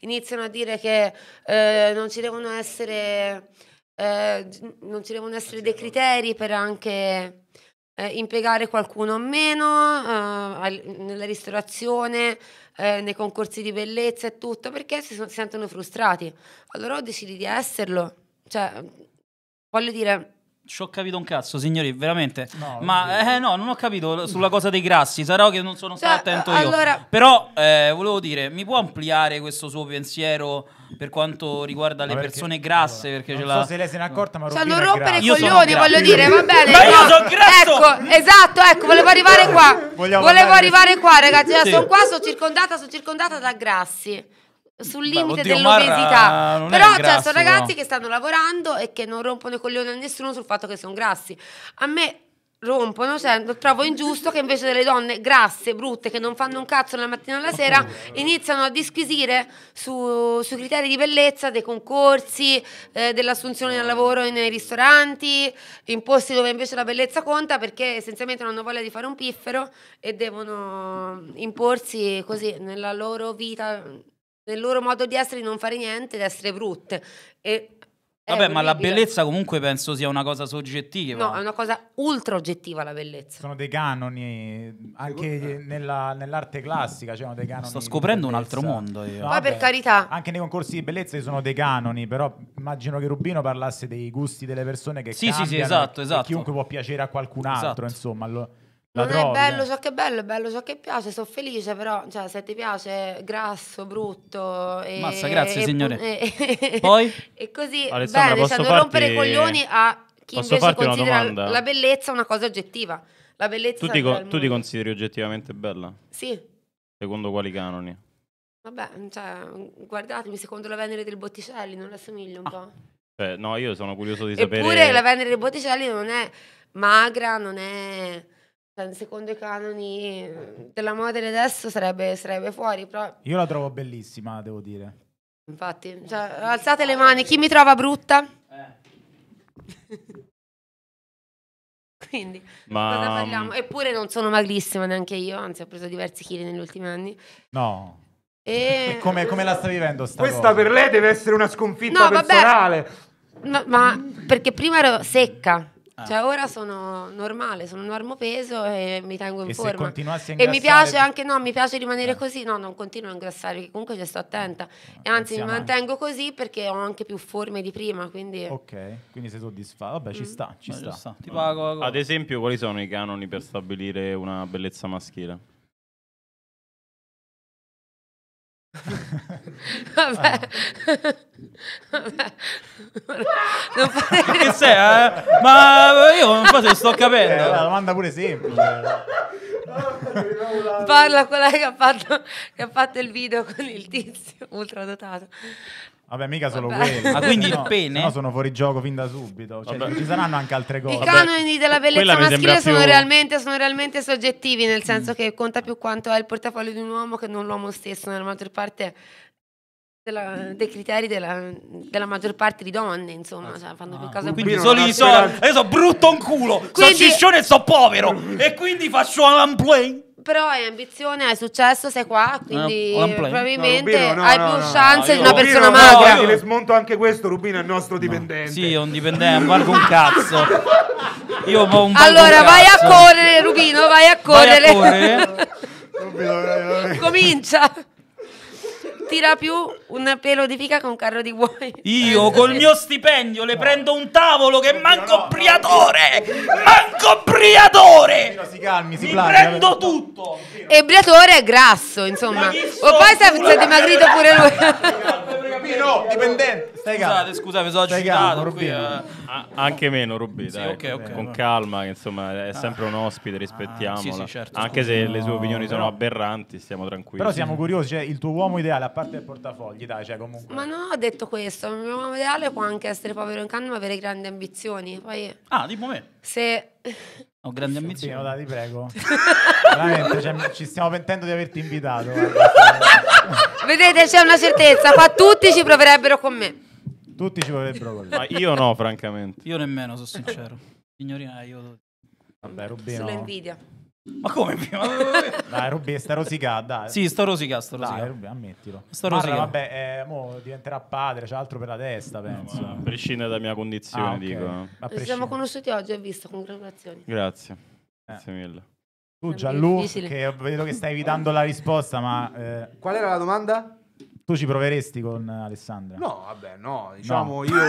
iniziano a dire che eh, non ci devono essere, eh, non ci devono essere dei criteri per anche eh, impiegare qualcuno o meno eh, nella ristorazione, eh, nei concorsi di bellezza e tutto, perché si, si sentono frustrati. Allora decidi di esserlo, cioè voglio dire ci ho capito un cazzo, signori, veramente. No, Ma eh, no, non ho capito sulla cosa dei grassi. Sarò che non sono stato cioè, attento io. Allora... Però eh, volevo dire, mi può ampliare questo suo pensiero? per quanto riguarda le perché, persone grasse allora, perché non ce non so se lei se ne è accorta ma cioè, non rompere i coglioni voglio dire va bene ma io no. sono grasso ecco esatto ecco volevo arrivare qua Vogliamo volevo andare... arrivare qua ragazzi sì. sono qua sono circondata sono circondata da grassi sul limite dell'obesità. Però c'è cioè, sono ragazzi no. che stanno lavorando e che non rompono i coglioni a nessuno sul fatto che sono grassi. A me rompono, cioè, lo trovo ingiusto che invece delle donne grasse, brutte, che non fanno un cazzo la mattina e la sera, iniziano a disquisire su, sui criteri di bellezza dei concorsi, eh, dell'assunzione al lavoro nei ristoranti, in posti dove invece la bellezza conta perché essenzialmente non hanno voglia di fare un piffero e devono imporsi così nella loro vita nel loro modo di essere, di non fare niente, di essere brutte. E eh, Vabbè, ma la bellezza comunque penso sia una cosa soggettiva. No, è una cosa ultra oggettiva la bellezza. Sono dei canoni, eh, anche nella, nell'arte classica cioè dei canoni. Sto scoprendo un altro mondo io. No, Poi per carità. Anche nei concorsi di bellezza ci sono dei canoni, però immagino che Rubino parlasse dei gusti delle persone che sì, cambiano. Sì, sì, esatto, esatto. chiunque può piacere a qualcun esatto. altro, esatto. insomma. Lo... La non droga. è bello ciò che è bello, è bello ciò che piace, sono felice, però cioè, se ti piace grasso, brutto... E, Mazza, grazie e, signore. E, Poi? e così, Alessandra, bene, cioè, non farti... rompere i coglioni a chi posso invece considera la bellezza una cosa oggettiva. La bellezza tu, ti, co- tu ti consideri oggettivamente bella? Sì. Secondo quali canoni? Vabbè, cioè, guardatemi, secondo la Venere del Botticelli non assomiglia un ah. po'? Beh, cioè, no, io sono curioso di Eppure sapere... Eppure la Venere del Botticelli non è magra, non è cioè, secondo i canoni eh, della moda di adesso sarebbe, sarebbe fuori. Però... Io la trovo bellissima, devo dire. Infatti, cioè, alzate le mani, chi mi trova brutta? Eh. Quindi, Ma... cosa parliamo? Mm, Eppure non sono magrissima neanche io, anzi ho preso diversi chili negli ultimi anni. No. E... E come, come, la sta vivendo sta Questa cosa? per lei deve essere una sconfitta no, personale. Vabbè, ma, ma perché prima ero secca, Ah, cioè ora sono normale, sono un armo peso e mi tengo in e forma. Ingrassare... E mi piace anche, no, mi piace rimanere eh. così, no, non continuo a ingrassare, comunque ci sto attenta. No, ah, e anzi mi mantengo anche. così perché ho anche più forme di prima, quindi... Ok, quindi sei soddisfatto, vabbè mm. ci sta, ci, sta. sta. Ti pago, Ad esempio quali sono i canoni per stabilire una bellezza maschile? Vabbè. Ah. Vabbè. Non Ma che sei, eh? Ma io non so se sto eh, capendo. Eh, la domanda pure semplice. Parla con lei che ha, fatto, che ha fatto il video con il tizio ultradotato. Vabbè, mica solo Vabbè. quello. Ma quindi il pene? No, sono fuori gioco fin da subito. Cioè, ci saranno anche altre cose. I canoni della bellezza Quella maschile sono, realmente, sono, realmente, soggettivi, nel senso mm. che conta più quanto è il portafoglio di un uomo che non l'uomo stesso, nella maggior parte della, dei criteri della, della, maggior parte di donne, insomma, ah. cioè, fanno più ah. caso quindi sono io sono, io sono brutto un culo, quindi... sono ciccione e so povero e quindi faccio un play. Però hai ambizione, hai successo, sei qua, eh, quindi Eh, probabilmente No, Rubino, no, hai più no, chance no, di una persona Rubino, no, magra. io le smonto anche questo, Rubino è il nostro dipendente. Sì, è un dipendente, valgo un cazzo. Io ho un allora un vai a correre, Rubino, vai a Vai correre. a correre. Comincia tira più un pelo di fica che un carro di guai. Io col eh, mio stipendio le prendo un tavolo che manco briatore! Manco briatore! Si calmi, si Mi prendo tutto! E briatore è grasso, insomma. O poi si è dimagrito pure lui. No, dipendente. Stai calmo. Scusate, scusate, sono agitato qui. Eh. Anche meno, Rubì, Con calma, insomma, è ah. sempre un ospite, rispettiamolo. Ah, certo, anche se le sue opinioni sono aberranti, stiamo tranquilli. Però siamo curiosi, cioè il tuo uomo ideale, a parte parte del portafogli, dai, cioè comunque. Ma no, ho detto questo, il mio uomo ideale può anche essere povero in canna ma avere grandi ambizioni. Poi... Ah, tipo me. Se... Ho grandi ambizioni. Sì, dai, ti prego. Veramente, cioè, ci stiamo pentendo di averti invitato. Vedete, c'è una certezza, qua tutti ci proverebbero con me. Tutti ci proverebbero con me. Ma io no, francamente. Io nemmeno, sono sincero. Signorina, io... Vabbè, Rubino. Sull'invidia. Ma come? dai, Rubi, sta rosicà, dai. Sì, sto rosicà, sto rosicà. Dai, Rubì, ammettilo. Sto Marra, rosicà. vabbè, eh, mo diventerà padre, c'è altro per la testa, penso. No, a prescindere dalla mia condizione, ah, okay. dico. Ci siamo conosciuti oggi, ho visto, congratulazioni. Grazie. Eh. Grazie mille. Tu Gianlu, che vedo che stai evitando la risposta, ma... Eh, Qual era la domanda? Tu ci proveresti con Alessandra? No, vabbè, no. Diciamo, no. io...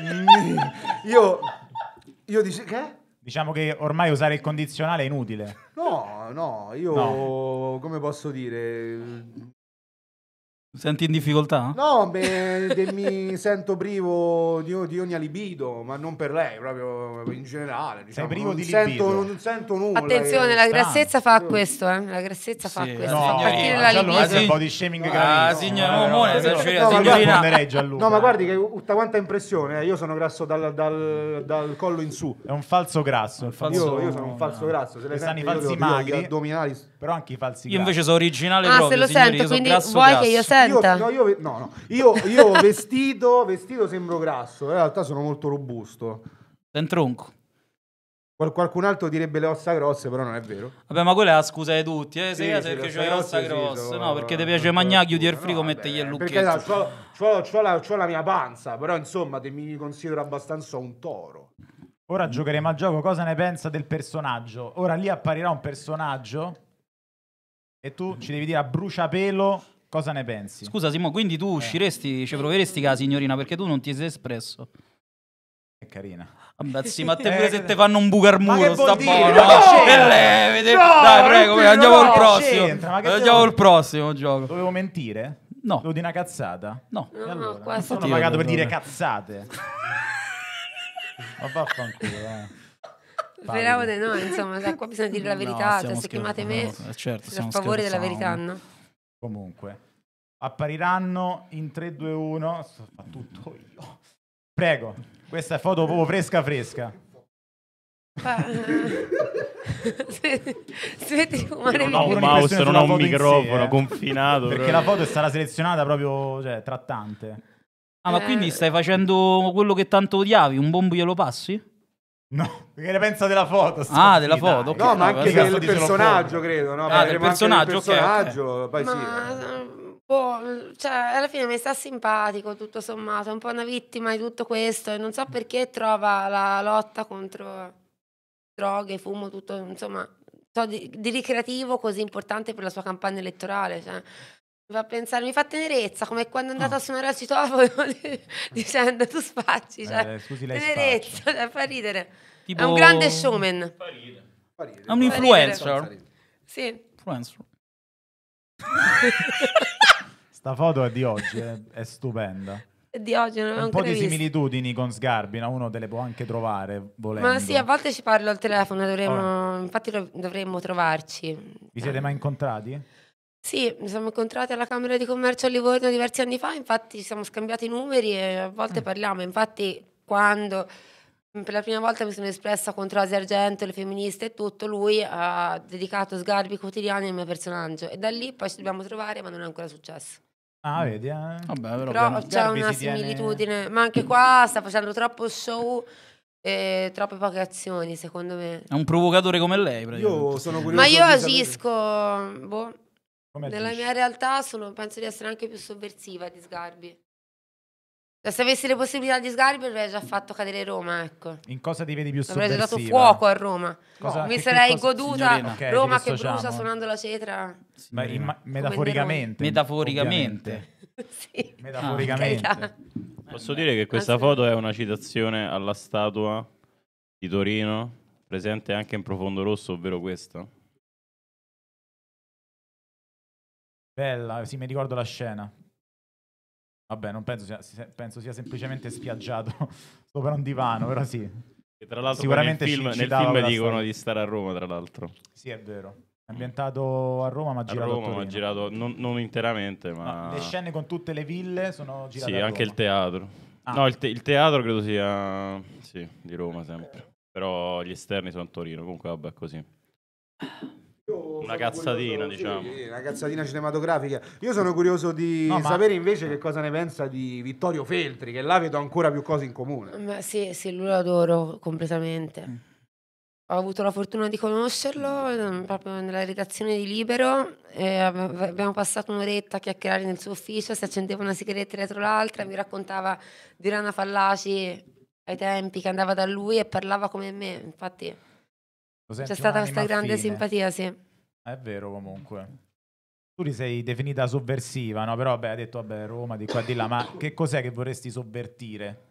io... Io... Dice... Che? Diciamo che ormai usare il condizionale è inutile. No, no, io no. come posso dire, Senti in difficoltà? No, beh, mi sento privo di, di, ogni libido, ma non per lei, proprio in generale. Diciamo. Sei privo di sento, Non sento nulla. Attenzione, eh. la grassezza fa questo, eh. La grassezza sì. fa questo. No, fa partire la libido. Allora, un po' di shaming gravissimo. Ah, signora, no, no, no, no, ma guardi che tutta quanta impressione, eh, io sono grasso dal, dal, dal collo in su. È un falso grasso. Un falso, io, io sono un falso grasso. Se sono i falsi magri, addominali. Però anche i falsi grasso. Io invece sono originale ah, proprio, se lo sento, quindi vuoi che io sento 60. Io, no, io, no, no. io, io vestito, vestito sembro grasso, eh, in realtà sono molto robusto. Sei un tronco. Qualcun altro direbbe le ossa grosse, però non è vero. Vabbè, ma quella è la scusa di tutti. Eh? Se sì, sì, perché c'ho le ossa grosse, sì, no, no, perché ti piace no, mangiare, chiudi il frigo, no, mettegli il lucchetto. Perché no, c'ho, c'ho, la, c'ho, la, mia panza, però insomma te mi considero abbastanza un toro. Ora giocheremo al gioco, cosa ne pensa del personaggio? Ora lì apparirà un personaggio e tu ci devi dire a bruciapelo Cosa ne pensi? Scusa Simo, quindi tu eh. usciresti, ci proveresti con la signorina perché tu non ti sei espresso. È carina. Vabbè, sì, ma te pure se te fanno un buco al muro, sta buono. No, Dai, prego, no, andiamo al prossimo. Andiamo al prossimo gioco. Dovevo mentire? No. Devo dire una cazzata? No. E allora, no, sono pagato per dire cazzate. ma vaffanculo, eh. Speravo di no, insomma, qua bisogna dire la verità, no, cioè, se chiamate me, no, certo, a favore della verità, no? Comunque. Appariranno in 3, 2, 1. Fa tutto io. Prego, questa è foto proprio fresca fresca. Ah. Smetti fumare non ho un mouse, non ho un microfono eh. confinato. Perché però. la foto è stata selezionata proprio cioè, trattante. Ah, ma eh. quindi stai facendo quello che tanto odiavi? Un bombo glielo passi? No, che ne pensa della foto? Ah, della foto. Okay. No, ma anche no, del personaggio, credo. No? Ah, del personaggio, del personaggio. Okay, okay. Poi ma... sì. Boh, cioè, alla fine mi sta simpatico tutto sommato, è un po' una vittima di tutto questo e non so perché trova la lotta contro droghe, fumo, tutto, insomma, so di, di ricreativo così importante per la sua campagna elettorale. Cioè. Mi fa pensare, mi fa tenerezza, come quando è andato oh. Ah. a suonare al citofono dicendo tu spacci, cioè, eh, scusi, lei tenerezza, cioè, fa ridere. Tipo... È un grande showman. Fa ridere. È un influencer. Sì. Influencer. Sta foto è di oggi, è, eh, è stupenda. È di oggi, non avevo Un po' di similitudini con Sgarbina, uno te le può anche trovare volendo. Ma sì, a volte ci parlo al telefono, dovremmo, allora. Ah. infatti dovremmo trovarci. Vi siete mai incontrati? Sì, mi siamo incontrati alla Camera di Commercio a Livorno diversi anni fa, infatti ci siamo scambiati i numeri e a volte mm. parliamo. Infatti quando per la prima volta mi sono espressa contro Asia Argento, le femministe e tutto, lui ha dedicato sgarbi quotidiani al mio personaggio e da lì poi ci dobbiamo trovare, ma non è ancora successo. Ah, vedi? Eh? Vabbè, però, però c'è una similitudine, tiene... ma anche qua sta facendo troppo show e troppe poche azioni, secondo me. È un provocatore come lei, Io sono curioso. Ma io agisco, boh come Nella dici? mia realtà sono, penso di essere anche più sovversiva di Sgarbi. Cioè, se avessi le possibilità di Sgarbi avrei già fatto cadere Roma, ecco. In cosa ti vedi più sovversiva? Avrei dato fuoco a Roma. Cosa, Mi sarei cosa, goduta okay, Roma che brucia suonando la cetra. Ma in, metaforicamente. Metaforicamente. sì. Metaforicamente. Ah, Posso dire che questa foto è una citazione alla statua di Torino, presente anche in profondo rosso, ovvero questa? Bella, sì, mi ricordo la scena. Vabbè, non penso sia, penso sia semplicemente spiaggiato sopra un divano, però sì. E tra l'altro Sicuramente nel film, nel film dicono storia. di stare a Roma, tra l'altro. Sì, è vero. È ambientato a Roma, ma a girato Roma, a Roma, girato non, non interamente, ma... No, ah, le scene con tutte le ville sono girate Sì, anche il teatro. Ah. No, il, te- il, teatro credo sia... Sì, di Roma sempre. Però gli esterni sono a Torino, comunque vabbè, così una cazzatina, diciamo. Sì, una cazzatina cinematografica. Io sono curioso di no, sapere ma... invece che cosa ne pensa di Vittorio Feltri, che là vedo ancora più cose in comune. Ma sì, sì, lui lo adoro completamente. Mm. Ho avuto la fortuna di conoscerlo mm, proprio nella redazione di Libero. abbiamo passato un'oretta a chiacchierare nel suo ufficio, si accendeva una sigaretta dietro l'altra, mi raccontava di Rana Fallaci ai tempi che andava da lui e parlava come me. Infatti c'è stata questa grande fine. simpatia, sì. È vero comunque. Tu li sei definita sovversiva, no? Però vabbè, hai detto vabbè, Roma di qua di là, ma che cos'è che vorresti sovvertire?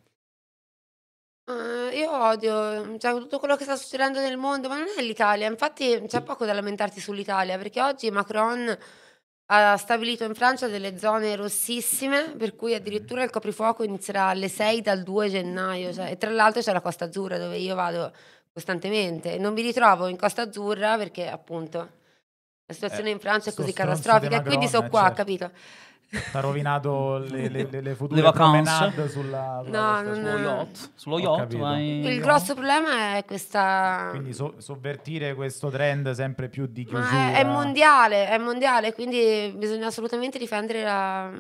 Uh, io odio cioè, tutto quello che sta succedendo nel mondo, ma non è l'Italia. Infatti c'è poco da lamentarti sull'Italia, perché oggi Macron ha stabilito in Francia delle zone rossissime, per cui mm. addirittura il coprifuoco inizierà alle 6 dal 2 gennaio. Cioè, e tra l'altro c'è la Costa Azzurra dove io vado costantemente. Non mi ritrovo in Costa Azzurra perché appunto la situazione eh, in Francia è così catastrofica e quindi sono qua, certo. capito? ha rovinato le, le, le, le future le promenade sulla, sulla no, non, sullo yacht. Sullo yacht vai... Il grosso problema è questa... Quindi so, sovvertire questo trend sempre più di chiusura. È, è, mondiale, è mondiale, quindi bisogna assolutamente difendere la,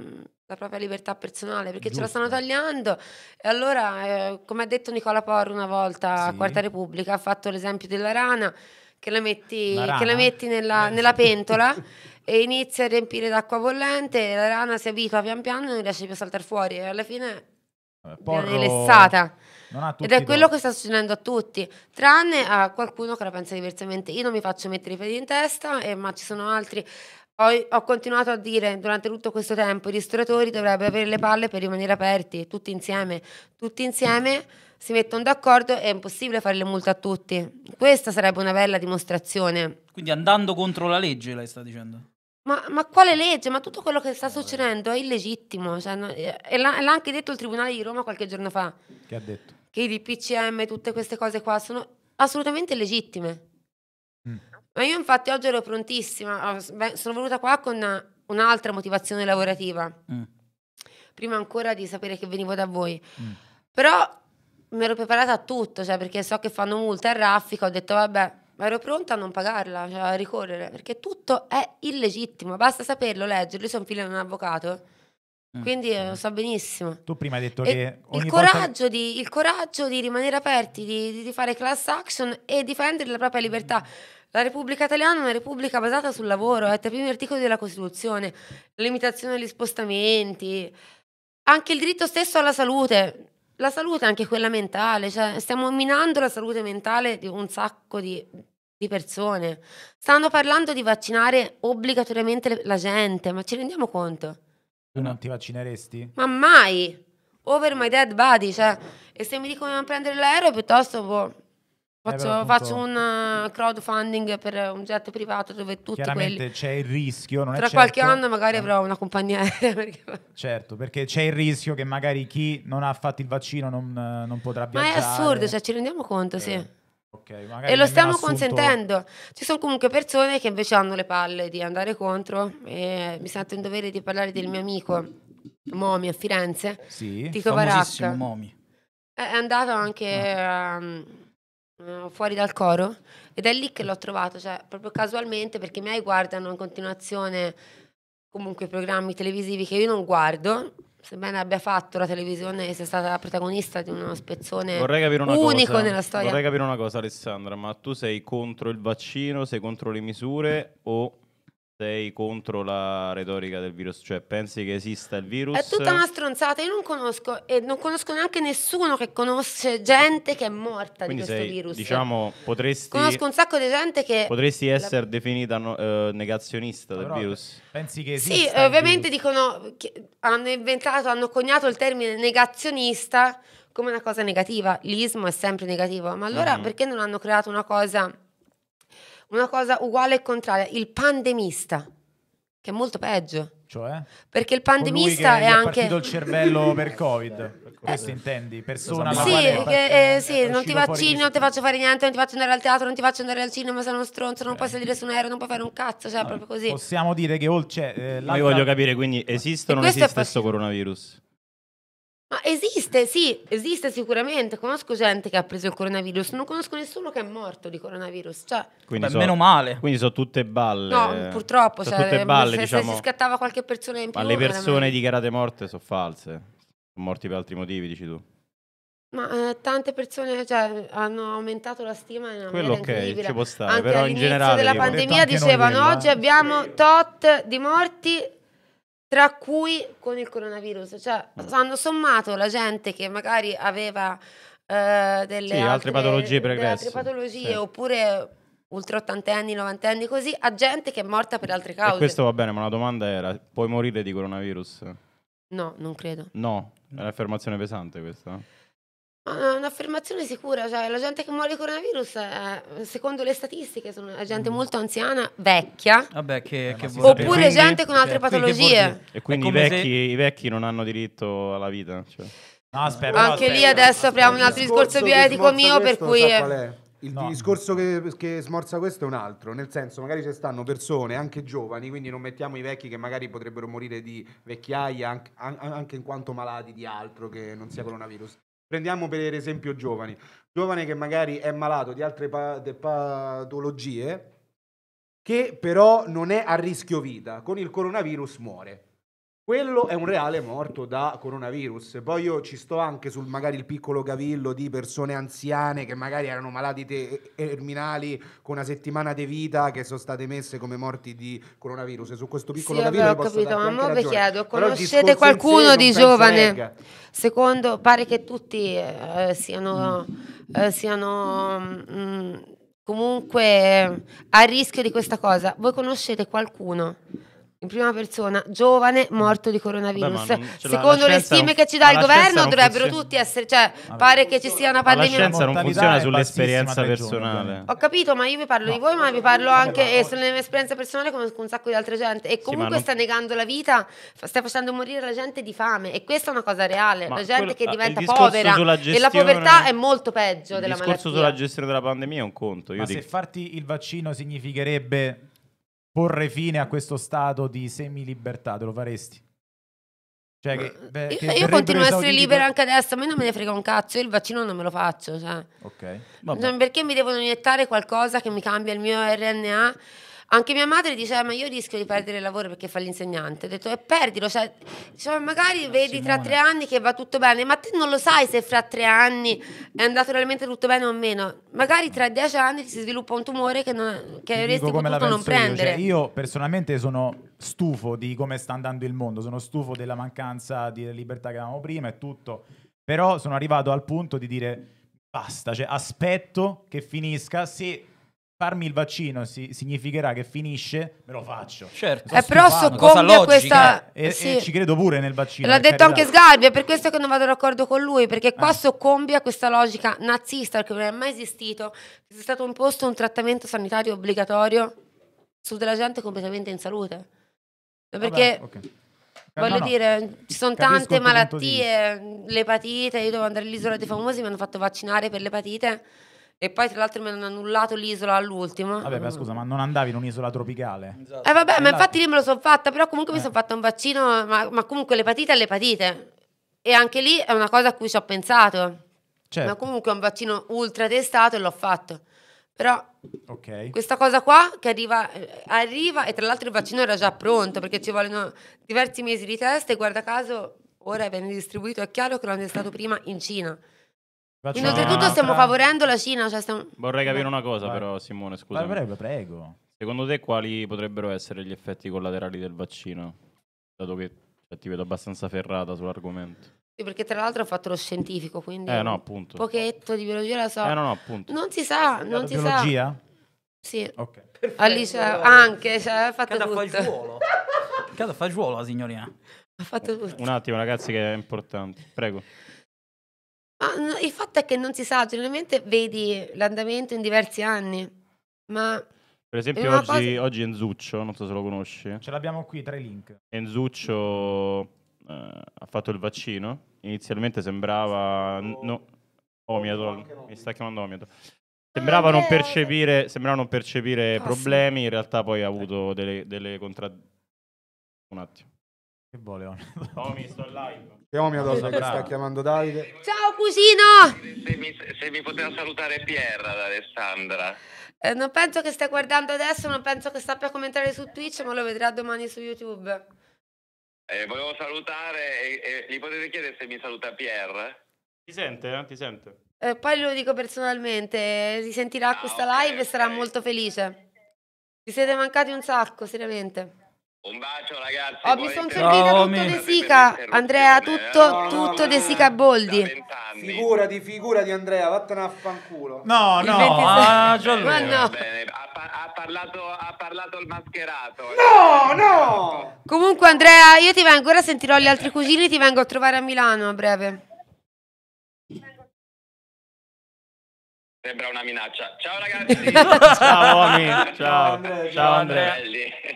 la propria libertà personale, perché Giusto. ce la stanno tagliando. E allora, eh, come ha detto Nicola Porro una volta sì. a Quarta Repubblica, ha fatto l'esempio della rana che la metti, la che la metti nella, eh, nella pentola e inizia a riempire d'acqua bollente, la rana si abitua pian piano e non riesce più a saltare fuori e alla fine Porro... Eh, viene lessata. Ed è quello che sta succedendo a tutti, tranne a qualcuno che la pensa diversamente. Io non mi faccio mettere i piedi in testa, eh, ma ci sono altri. Ho, ho, continuato a dire durante tutto questo tempo: i ristoratori dovrebbero avere le palle per rimanere aperti, tutti insieme, tutti insieme si mettono d'accordo è impossibile fare le multe a tutti. Questa sarebbe una bella dimostrazione. Quindi andando contro la legge, lei sta dicendo? Ma, ma quale legge? Ma tutto quello che sta succedendo è illegittimo. Cioè, no, eh, e l'ha anche detto il Tribunale di Roma qualche giorno fa. Che ha detto? Che i DPCM, tutte queste cose qua, sono assolutamente legittime. Mm. Ma io infatti oggi ero prontissima, sono venuta qua con una, un'altra motivazione lavorativa, mm. prima ancora di sapere che venivo da voi. Mm. Però mi ero preparata a tutto, cioè, perché so che fanno multa e raffica, ho detto vabbè, ma ero pronta a non pagarla, cioè, a ricorrere, perché tutto è illegittimo, basta saperlo, leggerlo, io sono figlio di un avvocato. Mm. Quindi lo eh, mm. so benissimo. Tu prima hai detto e che. Il coraggio, volta... di, il, coraggio di, rimanere aperti, di, di, fare class action e difendere la propria libertà. La Repubblica Italiana è una repubblica basata sul lavoro, è eh, tra i primi articoli della Costituzione, limitazione degli spostamenti, anche il diritto stesso alla salute la salute, anche quella mentale, cioè stiamo minando la salute mentale di un sacco di, di persone. Stanno parlando di vaccinare obbligatoriamente la gente, ma ci rendiamo conto? Tu non ti vaccineresti? Ma mai! Over my dead body, cioè, e se mi dicono di prendere l'aereo, piuttosto boh, eh, faccio, eh, appunto... faccio, un crowdfunding per un jet privato dove tutti Chiaramente quelli... c'è il rischio, non Tra certo... qualche anno magari eh. avrò una compagnia aerea. Perché... Certo, perché c'è il rischio che magari chi non ha fatto il vaccino non, eh, non potrà viaggiare. Ma è assurdo, cioè, ci rendiamo conto, eh. sì. Okay, e lo stiamo assunto... consentendo. Ci sono comunque persone che invece hanno le palle di andare contro e mi sento in dovere di parlare del mio amico Momi a Firenze, sì, Tito Baracca. Momi. È andato anche... No. Um, ehm, Ah, fuori dal coro ed è lì che l'ho trovato, cioè proprio casualmente perché i miei guardano in continuazione comunque programmi televisivi che io non guardo, sebbene abbia fatto la televisione e sia stata la protagonista di uno spezzone unico cosa, nella storia. Vorrei capire una cosa Alessandra, ma tu sei contro il vaccino, sei contro le misure o sei contro la retorica del virus, cioè pensi che esista il virus? È tutta una stronzata, io non conosco e non conosco neanche nessuno che conosce gente che è morta Quindi di questo sei, virus. Diciamo, potresti Conosco un sacco di gente che Potresti essere la... definita no, eh, negazionista Però del eh, virus. Pensi che esista? Sì, eh, ovviamente dicono hanno inventato, hanno coniato il termine negazionista come una cosa negativa. L'ismo è sempre negativo, ma allora mm. perché non hanno creato una cosa una cosa uguale e contraria, il pandemista, che è molto peggio. Cioè? Perché il pandemista è, è anche... partito il cervello per Covid. Eh. Questo eh. intendi? Persona Sì, che, eh, sì non ti vaccini, non ti faccio fare niente, non ti faccio andare al teatro, non ti faccio andare al cinema, sei uno stronzo, non eh. puoi salire su un aereo, non puoi fare un cazzo, cioè no, proprio così. Possiamo dire che oltre... Cioè, eh, io voglio capire, quindi esiste o non esiste questo coronavirus? Ma esiste, sì, esiste sicuramente. Conosco gente che ha preso il coronavirus, non conosco nessuno che è morto di coronavirus. Cioè, quindi Beh, so, meno male. Quindi sono tutte balle. No, purtroppo. Sono cioè, tutte balle, se, diciamo, se si scattava qualche persona in più. Ma le persone dichiarate morte sono false. Sono morti per altri motivi, dici tu. Ma eh, tante persone cioè, hanno aumentato la stima in Quello ok, ci può stare, anche però in generale della pandemia dicevano oggi abbiamo tot di morti tra cui con il coronavirus. Cioè, hanno mm. sommato la gente che magari aveva eh, delle sì, altre, altre, patologie pregresse. Altre patologie, sì. oppure ultra ottantenni, novantenni, così, a gente che è morta per altre cause. E questo va bene, ma la domanda era, puoi morire di coronavirus? No, non credo. No, è un'affermazione pesante questa un'affermazione sicura, cioè la gente che muore di coronavirus, è, eh, secondo le statistiche, sono gente mm. molto anziana, vecchia. Vabbè, che, eh, che oppure quindi, gente con altre patologie. E quindi i vecchi, se... i vecchi, non hanno diritto alla vita. Cioè. No, aspetta, Anche aspetta, lì adesso apriamo un altro discorso bioetico mio per cui... Il no. discorso che, che, smorza questo è un altro, nel senso magari ci stanno persone, anche giovani, quindi non mettiamo i vecchi che magari potrebbero morire di vecchiaia, anche, anche in quanto malati di altro che non sia coronavirus. Prendiamo per esempio giovani, giovane che magari è malato di altre pa- patologie, che però non è a rischio vita, con il coronavirus muore. Quello è un reale morto da coronavirus. Poi io ci sto anche sul magari il piccolo cavillo di persone anziane che magari erano malati terminali con una settimana di vita che sono state messe come morti di coronavirus. E su questo piccolo sì, cavillo... Sì, ho capito, ma ora vi chiedo, conoscete qualcuno di giovane? Secondo, pare che tutti eh, siano... Mm. Eh, siano mh, mm, comunque eh, a rischio di questa cosa. Voi conoscete qualcuno? in prima persona, giovane, mm. morto di coronavirus. Vabbè, Secondo le stime che ci dà il governo dovrebbero funziona. tutti essere, cioè Vabbè. pare che ci sia una pandemia. la scienza non funziona sull'esperienza personale. Ho capito, ma io vi parlo no. di voi, ma vi parlo anche e sulla mia esperienza personale come con un sacco di altre gente. E comunque sì, sta negando la vita, sta facendo morire la gente di fame e questa è una cosa reale, ma la gente quello, che ah, diventa povera gestione... e la povertà è molto peggio il della malattia. Il discorso sulla gestione della pandemia è un conto. Io ma dico... se farti il vaccino significherebbe porre fine a questo stato di semilibertà, te lo faresti? Cioè che, beh, io, che io continuo a essere libera anche adesso, a me non me ne frega un cazzo, io il vaccino non me lo faccio. Cioè. Okay. Perché mi devono iniettare qualcosa che mi cambia il mio RNA? Anche mia madre diceva: Ma io rischio di perdere il lavoro perché fa l'insegnante. Ho detto: E eh, perdilo. Cioè, diciamo, magari eh, vedi Simone. tra tre anni che va tutto bene, ma te non lo sai se fra tre anni è andato realmente tutto bene o meno. Magari tra dieci anni si sviluppa un tumore che, non, che avresti potuto non prendere. Io. Cioè, io personalmente sono stufo di come sta andando il mondo, sono stufo della mancanza di libertà che avevamo prima e tutto. Però sono arrivato al punto di dire basta, cioè aspetto che finisca. Se farmi il vaccino si- significherà che finisce, me lo faccio. Certo. Eh, però soccombia questa... e, sì. e, ci credo pure nel vaccino. L'ha detto anche Sgarbi, è per questo che non vado d'accordo con lui, perché qua eh. a questa logica nazista che non è mai esistito, è stato imposto un trattamento sanitario obbligatorio su della gente completamente in salute. Perché... Vabbè, okay. Voglio no, no. dire, ci sono Capisco tante malattie, l'epatite, io devo andare all'isola dei famosi, mi hanno fatto vaccinare per l'epatite e poi tra l'altro mi hanno annullato l'isola all'ultimo. Vabbè, ma scusa, ma non andavi in un'isola tropicale? Esatto. Eh vabbè, ma infatti lì me lo sono fatta, però comunque eh. mi sono fatta un vaccino, ma, ma comunque l'epatite è l'epatite. E anche lì è una cosa a cui ci ho pensato. Certo. Ma comunque è un vaccino ultra testato e l'ho fatto. Però okay. questa cosa qua che arriva, eh, arriva e tra l'altro il vaccino era già pronto perché ci vogliono diversi mesi di test e guarda caso ora viene distribuito, è chiaro che l'hanno testato prima in Cina. Facciamo Innanzitutto stiamo un'altra- favorendo la Cina. Cioè stiamo... Vorrei capire una cosa, Vai. però, Simone, scusa. Prego, prego. Secondo te quali potrebbero essere gli effetti collaterali del vaccino? Dato che cioè, ti vedo abbastanza ferrata sull'argomento. Sì, perché tra l'altro ho fatto lo scientifico, quindi... Eh no, appunto. Pochetto di biologia la so. Eh no, no, appunto. Non si sa, non si sa. Biologia? Sì, Ok. al liceo cioè, anche, cioè, ha fatto Cada tutto. fagiolo. Cada fagiolo la signorina. Ha fatto tutto. Un attimo, ragazzi, che è importante. Prego. Ma ah, il fatto è che non si sa, generalmente vedi l'andamento in diversi anni, ma... Per esempio oggi, cosa... oggi, Enzuccio, non so se lo conosci. Ce l'abbiamo qui tra i link. Enzuccio eh, ha fatto il vaccino, inizialmente sembrava... No, Omiadol, mi sta chiamando Omiato. Sembrava, non percepire, sembrava non percepire, problemi, in realtà poi ha avuto delle, delle contraddizioni. Un attimo. Che vuole Tommy, sto live. Chiamami ah, ad Osmo che sta chiamando Davide. Ciao cusino! Se mi, se mi poteva salutare Pierra ad Alessandra. Eh, non penso che stia guardando adesso, non penso che sappia commentare su Twitch, ma lo vedrà domani su YouTube. Eh, volevo salutare, e, e, gli potete chiedere se mi saluta Pierre? Ti sente? Eh? Ti sente. Eh, poi lo dico personalmente, eh, risentirà ah, questa okay, live e sarà okay. molto felice. Vi siete mancati un sacco, seriamente. Un bacio ragazzi. Oh, mi sono sentito tutto mi... De Sica, Andrea, tutto, no, tutto no, De Sica Boldi. Figurati, figurati Andrea, vattene a fanculo. No, no, 26... ah, Ma no. ha, parlato, ha parlato il mascherato. No, no. Comunque Andrea, io ti vengo, ora sentirò gli altri cugini, ti vengo a trovare a Milano a breve. Sembra una minaccia. Ciao ragazzi. ciao, ciao, ciao, Andrea. Ciao, Andrea.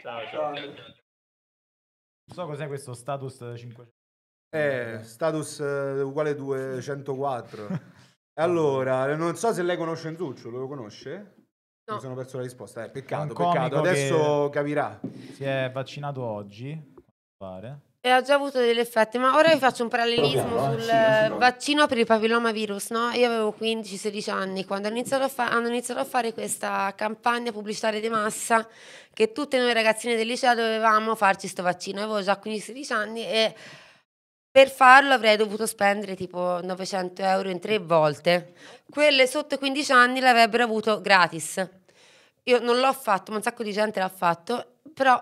Ciao, ciao. ciao so cos'è questo status 500. Eh, status eh, uguale 204. allora, non so se lei conosce Enzuccio, lo conosce? No. Mi sono perso la risposta, eh, peccato, peccato, adesso capirà. Si è vaccinato oggi, pare. E ha già avuto degli effetti, ma ora vi faccio un parallelismo Proviamo, eh, sul sì, vaccino per il papillomavirus, no? Io avevo 15-16 anni quando iniziato fa- hanno iniziato a fare questa campagna pubblicitaria di massa che tutte noi ragazzine del liceo dovevamo farci questo vaccino. Io avevo già 15-16 anni e per farlo avrei dovuto spendere tipo 900 euro in tre volte. Quelle sotto 15 anni l'avrebbero avuto gratis. Io non l'ho fatto, ma un sacco di gente l'ha fatto, però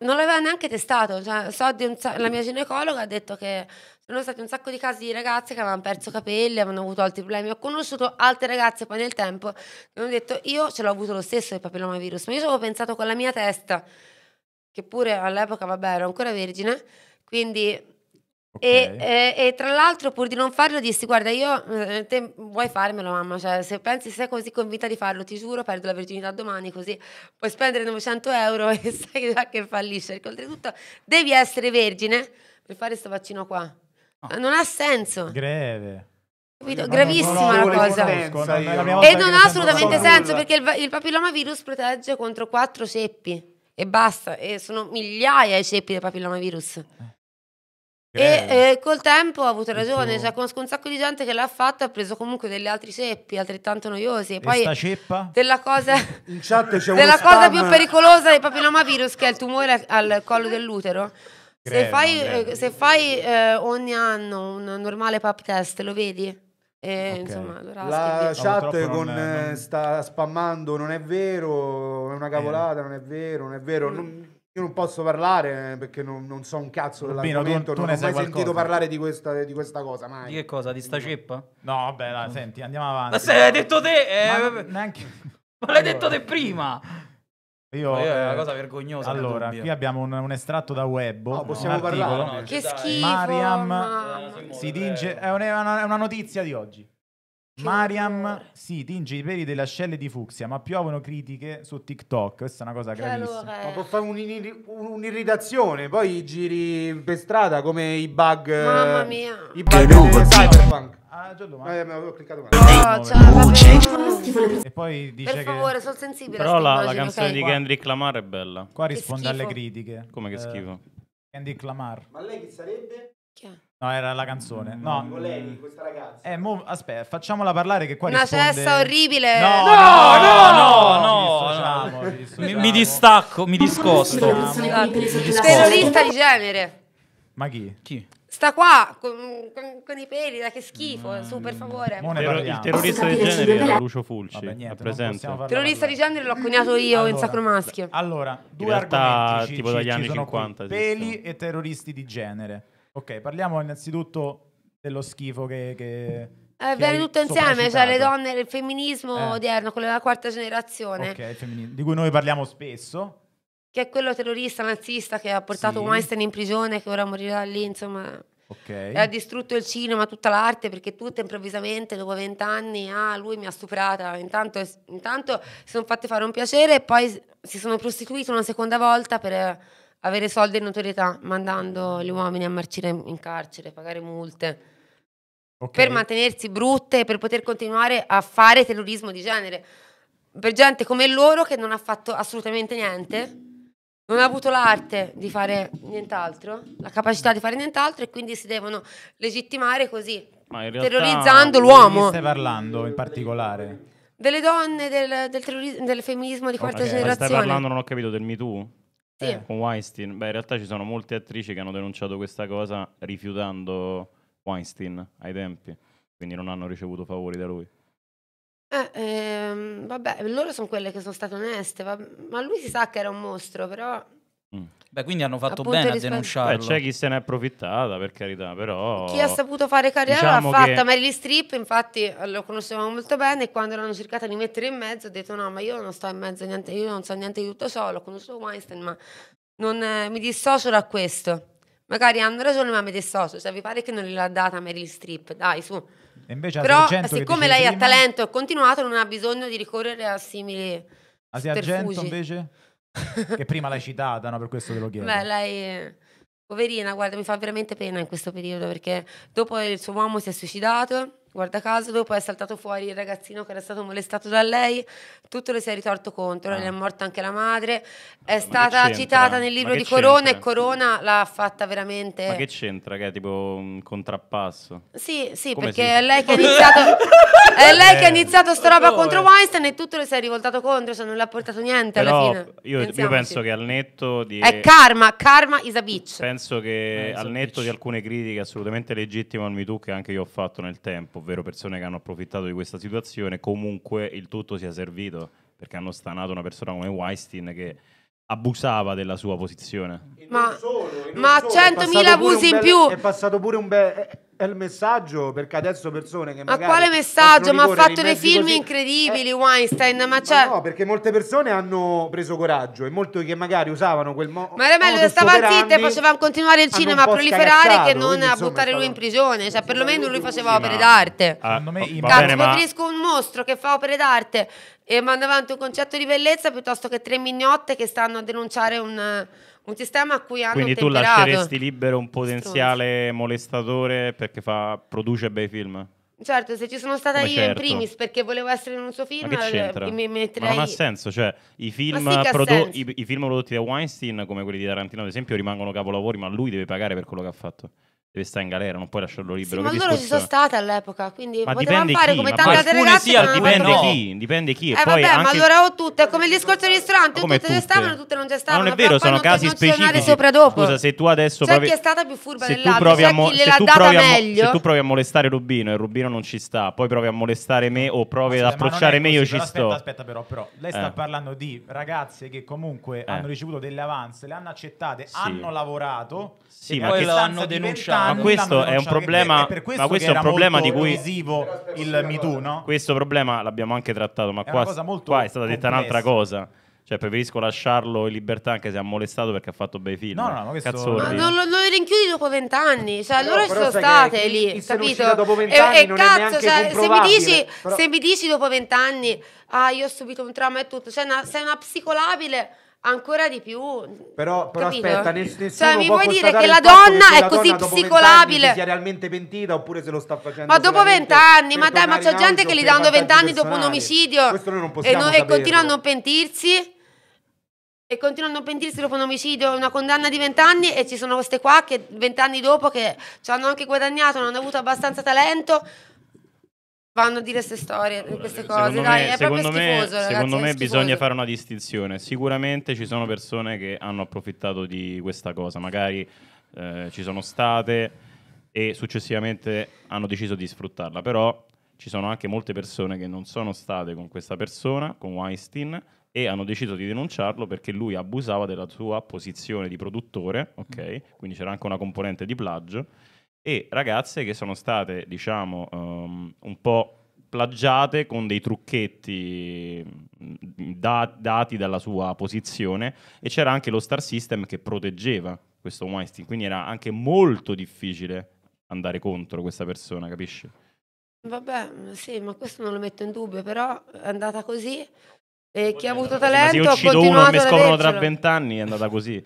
non l'aveva neanche testato. Cioè, so un, la mia ginecologa ha detto che sono stati un sacco di casi di ragazze che avevano perso capelli, avevano avuto altri problemi. Ho conosciuto altre ragazze poi nel tempo che hanno detto io ce l'ho avuto lo stesso il papillomavirus, ma io ci avevo pensato con la mia testa, che pure all'epoca, vabbè, ero ancora vergine, quindi Okay. E, e, eh, e, tra l'altro, pur di non farlo, dissi: Guarda, io eh, te vuoi farmelo, mamma? Cioè, se pensi, sei così convinta di farlo, ti giuro, perdo la virginità domani, così puoi spendere 900 euro e sai già che fallisce. Perché oltretutto devi essere vergine per fare questo vaccino qua. Oh. Non ha senso. Greve. Capito? Gravissima la cosa. e non ha assolutamente senso nulla. perché il, il papillomavirus protegge contro quattro ceppi e basta. E sono migliaia i ceppi del papillomavirus. Eh. E eh, col tempo ha avuto ragione, cioè, conosco un sacco di gente che l'ha fatto e ha preso comunque degli altri ceppi altrettanto noiosi. E poi e ceppa? Della cosa, In chat c'è della cosa più pericolosa del papillomavirus che è il tumore al collo dell'utero. Credo, se fai, credo. Se fai eh, ogni anno un normale pap test, lo vedi? E, eh, okay. insomma, allora la chat no, con, non, non... Eh, sta spammando non è vero, è una cavolata, eh. non è vero, non è vero. Mm. Non... Io non posso parlare eh, perché non, non so un cazzo Rubino, dell'argomento, tu, tu non ho mai qualcosa. sentito parlare di questa, di questa, cosa, mai. Di che cosa? Di sta ceppa? No, vabbè, dai, senti, andiamo avanti. Ma se l'hai detto te... Eh, ma, neanche... ma l'hai detto te prima! Io, io, è una eh, cosa vergognosa. Allora, qui abbiamo un, un, estratto da web. No, possiamo parlare. No, che schifo. Mariam no, si dinge. È una, è una, notizia di oggi. Mariam si tinge i peli delle ascelle di fucsia, ma piovono critiche su TikTok. Questa è una cosa che gravissima. Allora. Ma può fare un'irritazione, poi giri per strada come i bug. Mamma eh, mia. I bug di Cyberpunk. Ah, già domani. Eh, cioè, e poi dice Per favore, sono sensibile. Però la, la canzone okay. di Kendrick Lamar è bella. Qua risponde alle critiche. Come che eh, schifo? Kendrick Lamar. Ma lei chi sarebbe? Chi è? No, era la canzone. No, con lei, questa ragazza. Eh, mo, aspetta, facciamola parlare che qua Una risponde... cessa orribile. No, no, no, no, no, Mi, mi distacco, mi discosto. Terrorista di genere. Ma chi? Chi? Sta qua con, con, con i peli, da che schifo, mm. su per favore. Terro, il terrorista di genere era Lucio Fulci, Vabbè, Il terrorista di genere l'ho coniato io allora, in sacro maschio. Allora, due in realtà, argomenti, tipo ci, dagli ci anni 50, peli e terroristi di genere. Ok, parliamo innanzitutto dello schifo che... che... Eh, viene tutto insieme, cioè le donne, il femminismo eh. odierno, quello della quarta generazione. Ok, il femminismo, di cui noi parliamo spesso. Che è quello terrorista nazista che ha portato sì. Weinstein in prigione, che ora morirà lì, insomma. Okay. Ha distrutto il cinema, tutta l'arte, perché tutte improvvisamente, dopo vent'anni, ah, lui mi ha stuprata. Intanto, intanto si sono fatte fare un piacere e poi si sono prostituite una seconda volta per avere soldi e notorietà mandando gli uomini a marcire in carcere, pagare multe. Okay. Per mantenersi brutte, per poter continuare a fare terrorismo di genere. Per gente come loro che non ha fatto assolutamente niente, non ha avuto l'arte di fare nient'altro, la capacità di fare nient'altro e quindi si devono legittimare così, terrorizzando l'uomo. Di chi stai parlando in particolare? Delle donne, del, del, del femminismo di quarta okay. generazione. Ma stai parlando, non ho capito, del Me Too? sì. Eh, con Weinstein. Beh, in realtà ci sono molte attrici che hanno denunciato questa cosa rifiutando Weinstein ai tempi, quindi non hanno ricevuto favori da lui. Eh, ehm, vabbè, loro sono quelle che sono state oneste, ma lui si sa che era un mostro, però Mm. Beh, quindi hanno fatto Appunto bene a denunciarlo. Beh, c'è chi se n'è approfittata, per carità, però... Chi ha saputo fare carriera diciamo l'ha fatta, che... Meryl Streep, infatti eh, lo conoscevamo molto bene, e quando l'hanno cercata di mettere in mezzo ha detto no, ma io non sto in mezzo, niente, io non so niente di tutto ciò, l'ho conosciuto Weinstein, ma non, eh, mi dissocio da questo. Magari hanno ragione, ma mi dissocio, cioè vi pare che non gliel'ha data Meryl Streep, dai, su. E invece Però siccome lei prima... ha talento e continuato, non ha bisogno di ricorrere a simili... Asia ah, Argento invece? che prima l'hai citata, no? Per questo te lo chiedo. Beh, lei... Poverina, guarda, mi fa veramente pena in questo periodo perché dopo il suo uomo si è suicidato, Guarda caso, dopo è saltato fuori il ragazzino che era stato molestato da lei, tutto le si è ritorto contro, ah. ne è morta anche la madre, è ah, stata citata nel libro di Corona e Corona l'ha fatta veramente... Ma che c'entra? Che è tipo un contrappasso? Sì, sì, Come perché si? è lei che ha iniziato... è lei che ha eh, iniziato sta roba oh, contro Weinstein e tutto le si è rivoltato contro, cioè non le ha portato niente Però alla fine. Io, io, penso che al netto di... È karma, karma is a bitch. Penso che eh, al netto bitch. di alcune critiche assolutamente legittime al MeToo che anche io ho fatto nel tempo ovvero persone che hanno approfittato di questa situazione, comunque il tutto sia servito perché hanno stanato una persona come Weinstein che abusava della sua posizione. Ma, solo, ma 100.000 abusi in più! È passato pure un bel... Eh, è il messaggio perché adesso persone che ma quale messaggio ma ha fatto dei film così, incredibili eh, Weinstein ma c'è no perché molte persone hanno preso coraggio e molti che magari usavano quel modo ma era meglio stava zitte e faceva continuare il cinema a proliferare che non a buttare lui in prigione cioè perlomeno lui faceva opere d'arte ah, secondo me cazzo un mostro che fa opere d'arte e manda avanti un concetto di bellezza piuttosto che tre mignotte che stanno a denunciare un un sistema a cui hanno Quindi tu temperato. lasceresti libero un potenziale Stronzo. molestatore perché fa, produce bei film? Certo, se ci sono stata Come io certo. in primis perché volevo essere in un suo film, mi metterei. Ma non ha senso, cioè i film, sì prodo- i, i film prodotti da Weinstein, come quelli di Tarantino ad esempio, rimangono capolavori, ma lui deve pagare per quello che ha fatto deve stare in galera, non puoi lasciarlo libero. Sì, ma loro ci sono state all'epoca, quindi ma potevamo fare chi, come tante altre ragazze. Sì, dipende no. chi, dipende chi. E eh, poi vabbè, anche... ma allora ho tutte, è come il discorso del ristorante, tutte, tutte stavano, tutte non ci stavano. Ma non è vero, sono casi specifici. Sopra dopo. Scusa, se tu adesso c'è provi... chi è stata più furba dell'altro, provi a mo... se, tu se tu provi a molestare Rubino e Rubino non ci sta, poi provi a molestare me o provi ad approcciare me, io ci sto. Aspetta però, però, lei sta eh. parlando di ragazze che comunque eh. hanno ricevuto delle avance, le hanno accettate, hanno lavorato. Sì, ma che stanno denunciando ma questo è un problema, ma questo è un problema di cui il MeToo, no? Questo problema l'abbiamo anche trattato, ma è qua, qua è stata detta un'altra cosa. Cioè, preferisco lasciarlo in libertà anche se ha molestato perché ha fatto bei film. No, no, no, questo... Cazzolli. Ma non lo, rinchiudi dopo vent'anni. Cioè, allora però, sono state lì, capito? Dopo vent'anni e, e cazzo, cioè, se mi, dici, però... se mi dici dopo vent'anni, ah, io ho subito un trauma e tutto, cioè, una, sei una psicolabile ancora di più. Però, però aspetta, ness- nessuno cioè, mi vuoi dire che la donna è così psicolabile. Si è realmente pentita oppure se lo sta facendo. Ma dopo vent'anni, ma dai, ma c'è gente che gli danno vent'anni dopo un omicidio e, no, e continua a non pentirsi. E continuano a non pentirsi dopo un omicidio, una condanna di vent'anni e ci sono queste qua che vent'anni dopo che ci hanno anche guadagnato, non hanno avuto abbastanza talento, vanno a dire queste storie, queste cose. Secondo Dai, me, è secondo proprio me, ragazzi, Secondo me bisogna fare una distinzione. Sicuramente ci sono persone che hanno approfittato di questa cosa, magari eh, ci sono state e successivamente hanno deciso di sfruttarla, però ci sono anche molte persone che non sono state con questa persona, con Weinstein, e hanno deciso di denunciarlo perché lui abusava della sua posizione di produttore, ok? Quindi c'era anche una componente di plagio e ragazze che sono state, diciamo, um, un po' plagiate con dei trucchetti da- dati dalla sua posizione e c'era anche lo star system che proteggeva questo Weinstein, quindi era anche molto difficile andare contro questa persona, capisci? Vabbè, sì, ma questo non lo metto in dubbio, però è andata così e chi ha avuto talento sì, ma se io uccido uno e mi scoprono tra vent'anni è andata così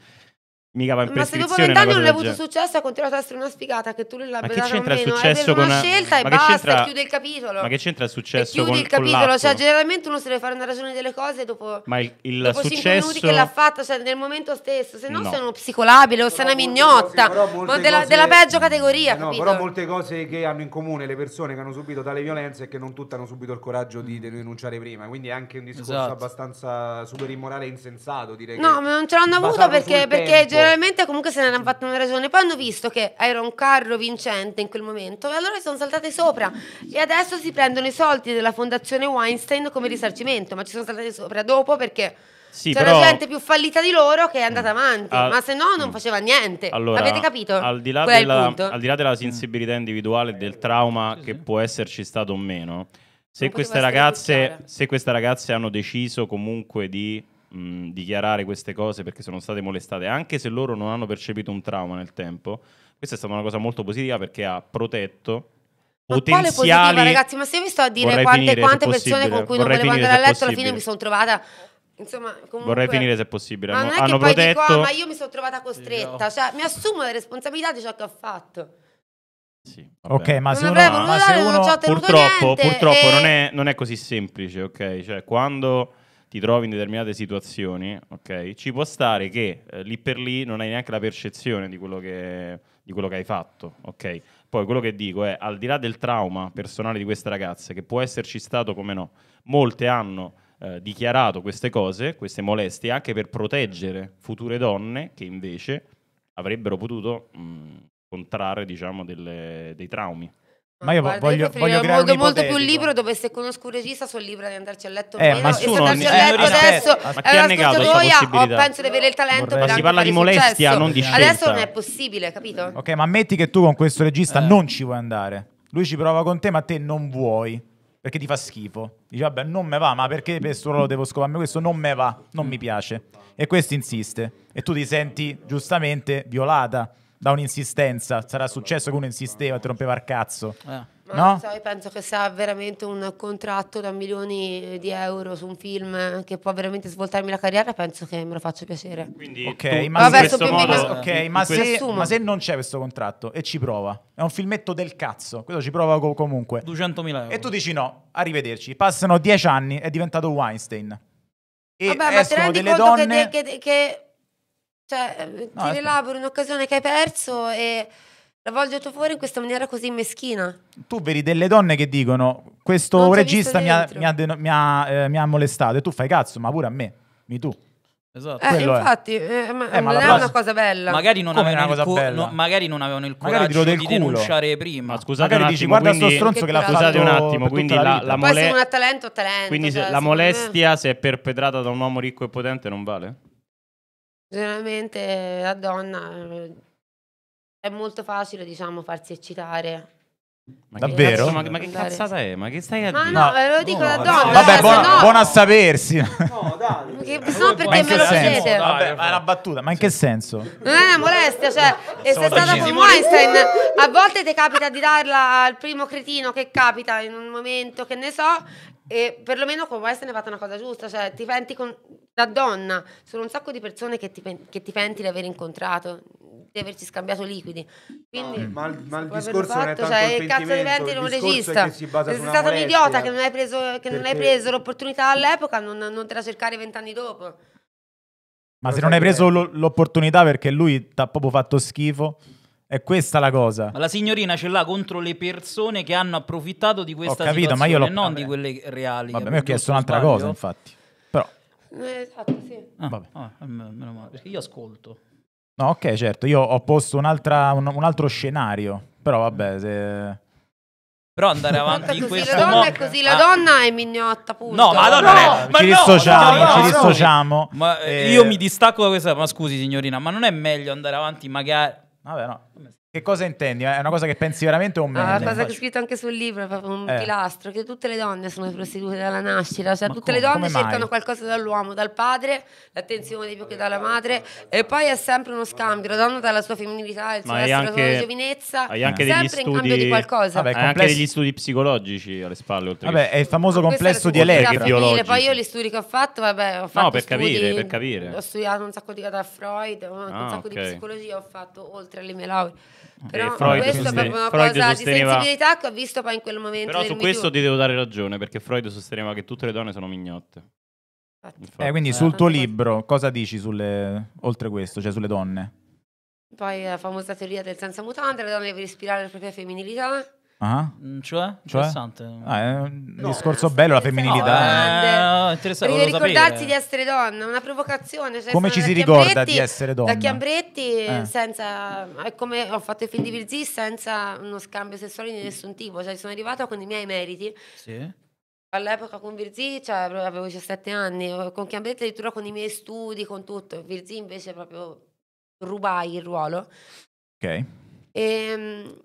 mica va in Ma se dopo vent'anni non hai avuto successo, ha continuato ad essere una sfigata che tu non ma che c'entra meno. il successo con una scelta e basta, e chiude il capitolo. Ma che c'entra il successo e chiudi con il capitolo, con cioè generalmente uno se deve fare una ragione delle cose dopo Ma il, il dopo successo minuti che l'ha fatta, cioè nel momento stesso, se no, no. sei uno psicolabile o sei una mignotta, cose, ma della, cose... della, peggio categoria, eh no, capito? però molte cose che hanno in comune le persone che hanno subito tale violenza è che non tutte hanno subito il coraggio di mm. denunciare prima, quindi è anche un discorso esatto. abbastanza super immorale e insensato, direi No, ma non ce l'hanno avuto perché perché Probabilmente comunque se ne hanno fatto una ragione. Poi hanno visto che era un carro vincente in quel momento e allora sono saltate sopra. E adesso si prendono i soldi della fondazione Weinstein come risarcimento, ma ci sono saltate sopra dopo perché... Sì, C'era però... gente più fallita di loro che è andata mm. avanti, al... Ah, ma se no non mm. faceva niente. Allora, Avete capito? Al di, là della, al di là della sensibilità individuale e del trauma sì, che può esserci stato o meno, se queste, ragazze, se queste ragazze hanno deciso comunque di mh, dichiarare queste cose perché sono state molestate, anche se loro non hanno percepito un trauma nel tempo, questa è stata una cosa molto positiva perché ha protetto ma potenziali. Positiva, ragazzi, ma se vi sto a dire quante, finire, quante persone con cui non volevo andare a letto, alla fine mi sono trovata. Insomma, comunque... Vorrei finire se possibile. Ma hanno, non è hanno che protetto... poi dico, ah, ma io mi sono trovata costretta. Cioè, mi assumo la responsabilità di ciò che ho fatto. Sì, ok, ma se uno, ma se uno... purtroppo, purtroppo e... non, è, non, è, così semplice, ok? Cioè, quando ti trovi in determinate situazioni, ok? Ci può stare che eh, lì per lì non hai neanche la percezione di quello, che, di quello che hai fatto, ok? Poi quello che dico è, al di là del trauma personale di queste ragazze, che può esserci stato come no, molte hanno eh, dichiarato queste cose, queste molestie, anche per proteggere future donne che invece avrebbero potuto mh, mm, contrarre diciamo, delle, dei traumi. Ma io Guarda, voglio, io voglio creare un modo molto più libero dove se conosco un regista sono libera di andarci a letto eh, ma se andarci a eh, letto adesso ma chi ha negato questa oh, penso di avere il talento ma si parla di molestia successo. non di scelta adesso non è possibile capito? ok ma ammetti che tu con questo regista eh. non ci vuoi andare lui ci prova con te ma te non vuoi perché ti fa schifo Dice, vabbè non me va ma perché questo ruolo devo scoparmi questo non me va non mi piace e questo insiste e tu ti senti giustamente violata da un'insistenza. Sarà successo che uno insisteva, ti rompeva il cazzo. Eh. No? Sai, penso che sia veramente un contratto da milioni di euro su un film che può veramente svoltarmi la carriera, penso che me lo faccia piacere. Quindi, ma, se, non c'è questo contratto e ci prova, è un filmetto del cazzo, questo ci prova co- comunque. 200.000 euro. E tu dici no, arrivederci. Passano dieci anni, è diventato Weinstein. E Vabbè, ma te rendi conto donne... che, che, che cioè no, ti aspetta. rielabori un'occasione che hai perso e la voglio tuo fuori in questa maniera così meschina. Tu vedi delle donne che dicono questo regista mi ha, mi, ha deno- mi, ha, eh, mi ha molestato e tu fai cazzo, ma pure a me, mi tu. Esatto. Eh, infatti, è. Eh, ma, eh, ma non è una cosa bella. Magari non, Come avevano, il co- no, magari non avevano il coraggio di culo. denunciare prima. Ma scusate magari un attimo, dici, guarda quindi, sto stronzo che, che l'ha fatto Scusate un attimo, quindi la, la, mole... Poi se uno ha talento, talento. Quindi cioè, la molestia, se è perpetrata da un uomo ricco e potente, non vale? Generalmente la donna eh, è molto facile, diciamo, farsi eccitare. Ma Davvero? Che, ma, ma, che cazzata è? Ma che stai a dire? Ma no, no, lo dico no, donna. Vabbè, buona, no. buona a sapersi. No, dai. Che, no perché me lo chiedete. Vabbè, ma è una battuta, ma in che senso? Non è una molestia, cioè, e se è stata con Weinstein, a volte ti capita di darla al primo cretino che capita in un momento, che ne so, e perlomeno con West ne è fatta una cosa giusta, cioè ti penti con, da donna, sono un sacco di persone che ti, che ti penti di aver incontrato, di averci scambiato liquidi. Quindi, no, ma, ma il discorso fatto, non è tanto cioè, il cazzo di venti non regista. Sei stato un idiota che non hai preso, non hai preso l'opportunità all'epoca, non, non te la cercare vent'anni dopo. Ma se non hai preso l'opportunità perché lui ti ha proprio fatto schifo, è questa la cosa. Ma la signorina ce l'ha contro le persone che hanno approfittato di questa ho capito, ma io l'ho... non vabbè. di quelle reali. Vabbè, eh, mi ho chiesto un'altra sbaglio. cosa, infatti. Però... Eh, esatto, sì. Ah, vabbè. Ah, eh, meno male, perché io ascolto. No, ok, certo, io ho posto un, un altro scenario, però vabbè, se... Però andare avanti in questo modo. La donna è così, la ah. donna è mignotta. Punto. No, ma donna no, no, ma ci no, dissociamo, no, no, ci Ma eh, io mi distacco da questa. Ma scusi, signorina, ma non è meglio andare avanti, magari. Vabbè, no. Che cosa intendi? È una cosa che pensi veramente o meno? Ah, la cosa che ho scritto anche sul libro, proprio un eh. pilastro, che tutte le donne sono prostitute dalla nascita, cioè Ma tutte come, le donne cercano qualcosa dall'uomo, dal padre, l'attenzione di più che dalla madre, e poi è sempre uno scambio, la donna dalla sua femminilità, il suo essere, anche, la sua giovinezza, hai anche sempre studi, in cambio di qualcosa. Vabbè, complesso... anche degli studi psicologici alle spalle, oltre Vabbè, è il famoso complesso di Electra. Poi io gli studi che ho fatto, vabbè, ho fatto No, per studi, capire, per capire. Ho studiato un sacco di cose da Freud, un, ah, un sacco okay. di psicologia ho fatto, oltre alle mie lauree. Però Freud questa è proprio una cosa di sensibilità che ho visto poi in quel momento. Però su questo ti devo dare ragione, perché Freud sosteneva che tutte le donne sono mignotte. Eh, quindi eh, sul tuo libro cosa dici sulle, oltre questo, cioè sulle donne? Poi la famosa teoria del senza mutante, le donne devono ispirare la propria femminilità. Ah. Mm, cioè? cioè? Interessante. Ah, è un no, discorso bello la femminilità. Eh, eh, no, eh, interessante. Devi ricordarsi sapere. di essere donna, una provocazione. Cioè come ci si ricorda di essere donna? Da Chiambretti, eh. senza, è come ho fatto i film di Virzì senza uno scambio sessuale di nessun tipo. Cioè, sono arrivata con i miei meriti. Sì. All'epoca con Virzì cioè, avevo 17 anni, con Chiambretti addirittura con i miei studi, con tutto. Virzì invece proprio rubai il ruolo. Ok. E, ehm,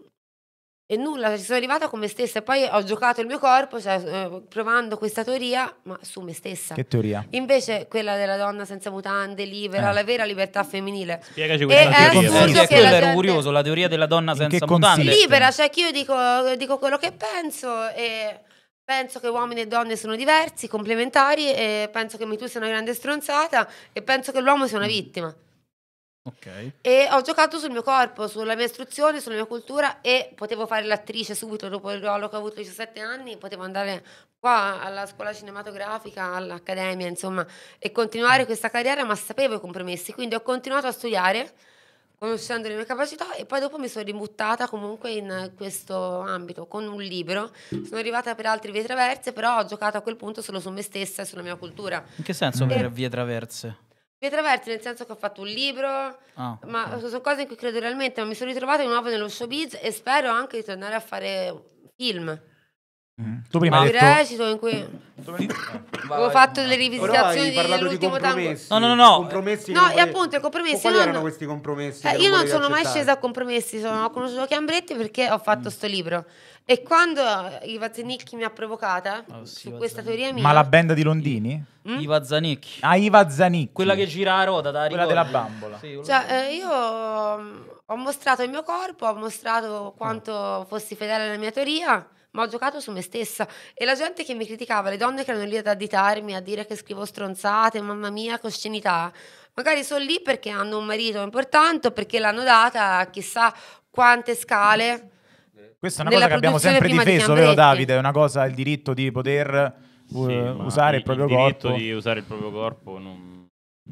e nulla, ci sono arrivata con me stessa. e Poi ho giocato il mio corpo, cioè, eh, provando questa teoria, ma su me stessa. Che teoria? Invece quella della donna senza mutande, libera, eh. la vera libertà femminile. Spiegaci questa teoria. È assurdo che quello gente... ero curioso, la teoria della donna senza mutande. Libera, cioè che io dico, dico quello che penso e... Penso che uomini e donne sono diversi, complementari, e penso che MeToo sia una grande stronzata e penso che l'uomo sia una mm. vittima. Okay. E ho giocato sul mio corpo, sulla mia istruzione, sulla mia cultura e potevo fare l'attrice subito dopo il ruolo che ho avuto 17 anni, potevo andare qua alla scuola cinematografica, all'accademia, insomma, e continuare questa carriera, ma sapevo i compromessi, quindi ho continuato a studiare conoscendo le mie capacità e poi dopo mi sono ributtata comunque in questo ambito con un libro. Sono arrivata per altre vie traverse, però ho giocato a quel punto solo su me stessa e sulla mia cultura. In che senso e... per vie traverse? Pietra Verzi nel senso che ho fatto un libro, ah, ma okay. sono cose in cui credo realmente, ma mi sono ritrovata di nuovo nello showbiz e spero anche di tornare a fare film. Mm. Tu prima ma hai detto... recito in cui avevo fatto delle rivisitazioni dell'ultimo tango. No, no, no, Compromessi no, e appunto i compromessi. Quali non... erano questi compromessi? Eh, io non, non sono mai scesa a compromessi, sono... conosciuto Chiambretti perché ho fatto questo mm. libro e quando Iva Zanicchi mi ha provocata oh, sì, su questa Zanicchi. teoria mia. Ma la band di Londini? Mm? Iva Zanicchi. Ah, Iva Zanicchi. Quella che gira a ruota, da Quella della bambola. Sì, cioè, eh, io mm, ho mostrato il mio corpo, ho mostrato quanto fossi fedele alla mia teoria ma ho giocato su me stessa e la gente che mi criticava, le donne che erano lì ad additarmi, a dire che scrivo stronzate, mamma mia, coscenità, magari sono lì perché hanno un marito importante, perché l'hanno data chissà quante scale questa è una cosa che abbiamo sempre difeso, di vero Davide? È una cosa, il diritto di poter uh, usare il, il proprio il corpo. Il diritto di usare il proprio corpo non,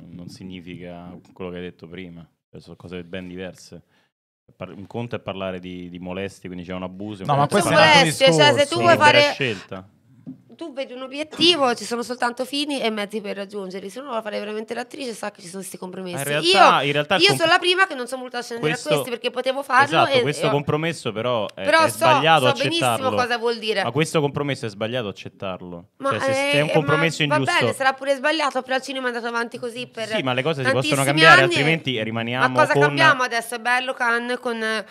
non significa quello che hai detto prima, cioè, sono cose ben diverse un conto è parlare di, di molestie, quindi c'è un abuso. No, ma questo è molestie, cioè, se tu vuoi fare scelta tu vedi un obiettivo, ci sono soltanto fini e mezzi per raggiungerli, se no la farei veramente l'attrice sa che ci sono questi compromessi. In realtà, io, in realtà io comp- sono la prima che non sono voluta scendere questo, a questi perché potevo farlo. Esatto, e, questo e compromesso però è, però è so, sbagliato so accettarlo. cosa vuol dire. Ma questo compromesso è sbagliato accettarlo. Ma cioè, se è un compromesso ma, ingiusto. Va bene, sarà pure sbagliato, però il cinema è andato avanti così per Sì, ma le cose si possono cambiare, altrimenti rimaniamo Ma cosa con... cambiamo adesso? È bello Cannes con, eh,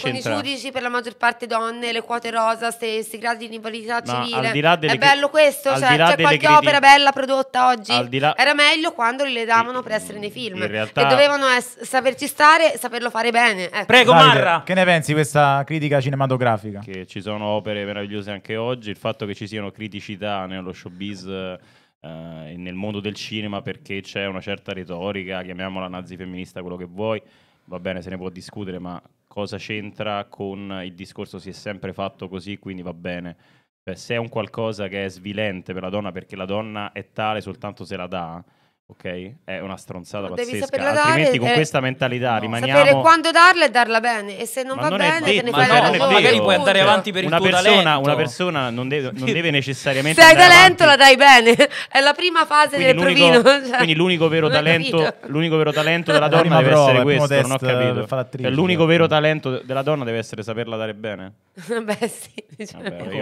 con i giudici per la maggior parte donne, le quote rosa, stessi gradi di invalidità civile. ma Al di là delle che, bello questo, cioè, c'è qualche opera bella prodotta oggi. Là... Era meglio quando le davano per essere nei film. In realtà... E dovevano saperci stare e saperlo fare bene. Ecco. Prego Davide, Marra! Che ne pensi di questa critica cinematografica? Che ci sono opere meravigliose anche oggi, il fatto che ci siano criticità nello showbiz... Uh, nel mondo del cinema perché c'è una certa retorica, chiamiamola nazifemminista, quello che vuoi, va bene, se ne può discutere, ma cosa c'entra con il discorso si è sempre fatto così, quindi va bene. Cioè, se è un qualcosa che è svilente per la donna perché la donna è tale soltanto se la dà, ok? È una stronzata no, pazzesca. Altrimenti con eh, questa mentalità no. rimaniamo Sapere quando darla e darla bene e se non ma va non bene te ne fai la no, magari puoi andare avanti per una il tuo persona, talento. Una persona non deve, non deve necessariamente Se hai talento avanti. la dai bene. È la prima fase quindi del provino. Cioè, quindi l'unico vero talento, l'unico vero talento della donna deve prova, essere questo, non ho capito. Cioè, l'unico vero talento della donna deve essere saperla dare bene. Beh, sì. Diciamo. Boh, eh.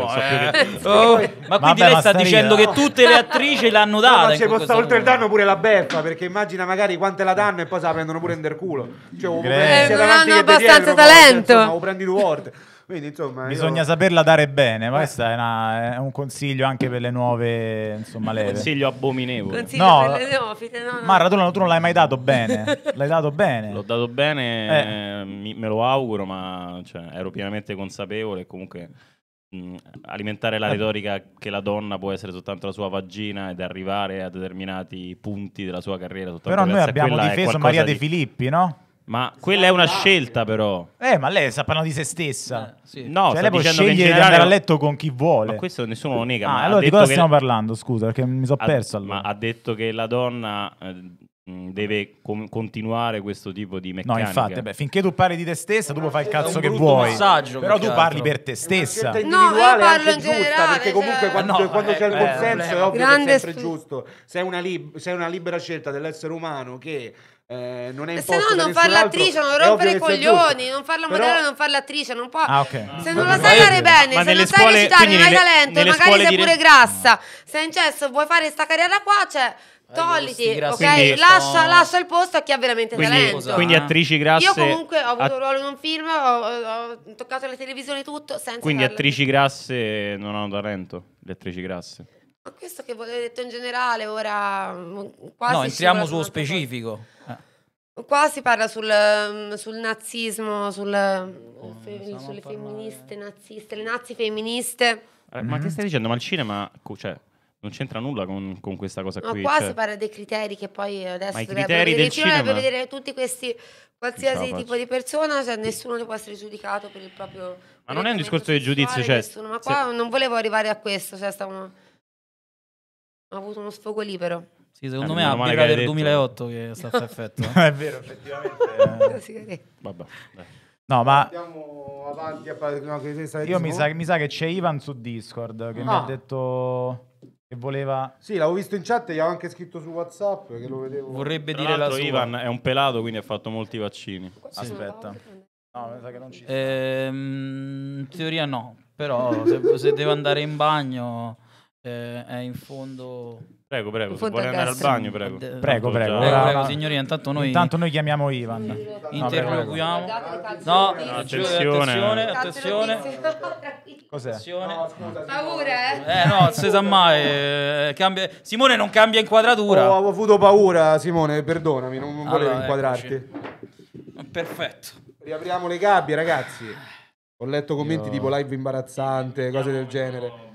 oh, ma quindi Vabbè, lei sta dicendo che tutte le attrici l'hanno data. No, ma c'è posta oltre il danno pure la beffa, perché immagina magari quante la danno e poi se la prendono pure in der culo. Cioè, eh, non hanno abbastanza talento. Ma lo prendi due volte. Quindi, insomma, Bisogna io... saperla dare bene, ma eh. questo è, è, un consiglio anche per le nuove insomma, leve. Un consiglio abominevole. Consiglio no, per le neofite, no, no. Marra, tu, tu, non l'hai mai dato bene. l'hai dato bene. L'ho dato bene, eh. mi, me lo auguro, ma cioè, ero pienamente consapevole comunque mh, alimentare la eh. retorica che la donna può essere soltanto la sua vagina ed arrivare a determinati punti della sua carriera soltanto però noi abbiamo difeso Maria De Filippi no? Ma quella è una scelta, però. Eh, ma lei sta parlando di se stessa. Eh, sì. No, cioè, sta lei può scegliere di generale andare a letto con chi vuole. Ma questo nessuno lo nega. Ah, ma Ah, ha allora di detto cosa che- stiamo parlando? Scusa, perché mi sono ha- perso allora. Ma ha detto che la donna eh, deve com- continuare questo tipo di No, infatti, beh, finché tu parli di te stessa, tu puoi fare il cazzo che vuoi. Però più tu parli per te stessa. No, io è parlo anche in giusta generale, perché comunque cioè, quando, eh, no, quando eh, c'è il consenso è ovvio che è sempre stu- giusto se è, una lib- una libera scelta dell'essere umano che eh, non è se no non far l'attrice, non rompere i coglioni, non farla modella, Però... non farla attrice, non può... Ah, okay. Se non la sai fare bene, se non sai recitare, non hai talento, nelle magari sei pure grassa. Se in cesso vuoi fare sta carriera qua, c'è. Cioè, togliti, ok? Quindi, lascia, no. lascia, il posto a chi ha veramente quindi, talento. Esatto. Quindi attrici grasse. Io comunque ho avuto un ruolo in un film, ho, ho toccato la televisione tutto. Senza quindi attrici grasse non hanno talento. Le attrici grasse. Ma questo che volevo detto in generale, ora mm, quasi... No, entriamo sullo specifico. Eh. Qua si parla sul, mm, sul nazismo, sul, eh, mm, fe, sulle femministe naziste, le nazi femministe. Eh, ma mm-hmm. che mhm. stai dicendo? Ma il cinema... Cioè, non c'entra nulla con, con questa cosa ma qui. Ma qua cioè... si parla dei criteri che poi adesso dovrebbero vedere. Ci dovrebbe vedere tutti questi, qualsiasi diciamo, tipo faccio. di persona, cioè nessuno ne può essere giudicato per il proprio... Ma non è un discorso di giudizio, cioè... Nessuno. ma qua se... non volevo arrivare a questo, cioè stavo ha avuto uno sfogo libero. Sì, secondo eh, me ha birra del 2008 che è stato effetto. è vero, effettivamente. Eh. Vabbè, No, ma andiamo avanti a No, io mi sa, mi sa, che c'è Ivan su Discord che ah. mi ha ah. detto che voleva. Sì, l'avevo visto in chat gli avevo anche scritto su WhatsApp. Che lo vedevo. Vorrebbe Tra dire la sua. Ivan è un pelato, quindi ha fatto molti vaccini. Sì. Aspetta. No, mi sa che non ci sta. Ehm, in teoria no, però se, se devo andare in bagno eh, è in fondo. Prego, prego. In fondo andare al bagno, prego. Prego, prego. prego, prego. prego signori, intanto noi... intanto noi. chiamiamo Ivan. No, Interloquiamo. No, no, attenzione. Attenzione. attenzione. Cos'è? Attenzione. No, paura, eh? Eh, no, si sa mai. Eh, cambia... Simone non cambia inquadratura. Oh, avevo avuto paura, Simone, perdonami, non, volevo allora, inquadrarti. Eccoci. Perfetto. Riapriamo le gabbie, ragazzi. Ho letto commenti Io... tipo live imbarazzante, cose del genere.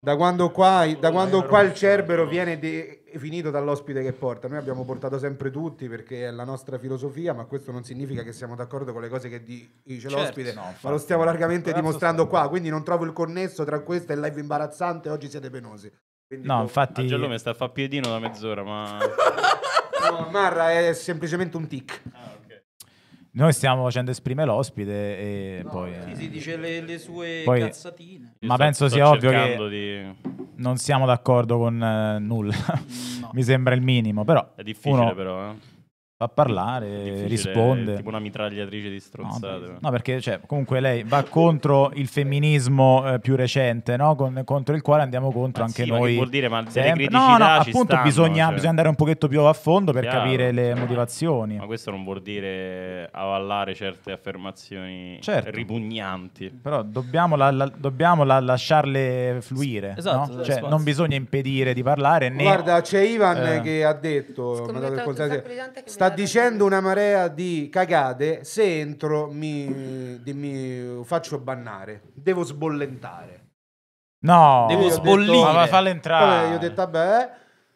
Da quando qua, da quando qua il Cerbero viene de- finito dall'ospite che porta, noi abbiamo portato sempre tutti perché è la nostra filosofia, ma questo non significa che siamo d'accordo con le cose che dice certo, l'ospite, no, ma lo stiamo largamente dimostrando qua, quindi non trovo il connesso tra questo e il live imbarazzante, oggi siete penosi. Quindi no, boh. infatti... Angelo mi sta a fa piedino da mezz'ora, ma... no, Marra è semplicemente un tic. Ah. Noi stiamo facendo esprimere l'ospite e no, poi... Sì, eh, si dice le, le sue poi, cazzatine. Ma sto, penso sto sia ovvio che di... non siamo d'accordo con eh, nulla. No. Mi sembra il minimo, però... È difficile uno, però, eh va a parlare, risponde. Tipo una mitragliatrice di strozzate. No, no perché cioè, comunque lei va contro il femminismo eh, più recente, no? Con, contro il quale andiamo contro ma anche sì, noi. Ma vuol dire, ma le criticità No, no, appunto stanno, bisogna, cioè... bisogna, andare un pochetto più a fondo per Chiaro, capire le cioè, motivazioni. Ma questo non vuol dire avallare certe affermazioni certo. ripugnanti. Però dobbiamo, la, la, dobbiamo la, lasciarle fluire, esatto, no? Esatto. cioè, non bisogna impedire di parlare. Né... Guarda, c'è Ivan eh. che ha detto, Sta dicendo una marea di cagate. Se entro mi, mi faccio bannare, devo sbollentare. No, devo sbollire. ma fallo entrare. io ho detto, vabbè,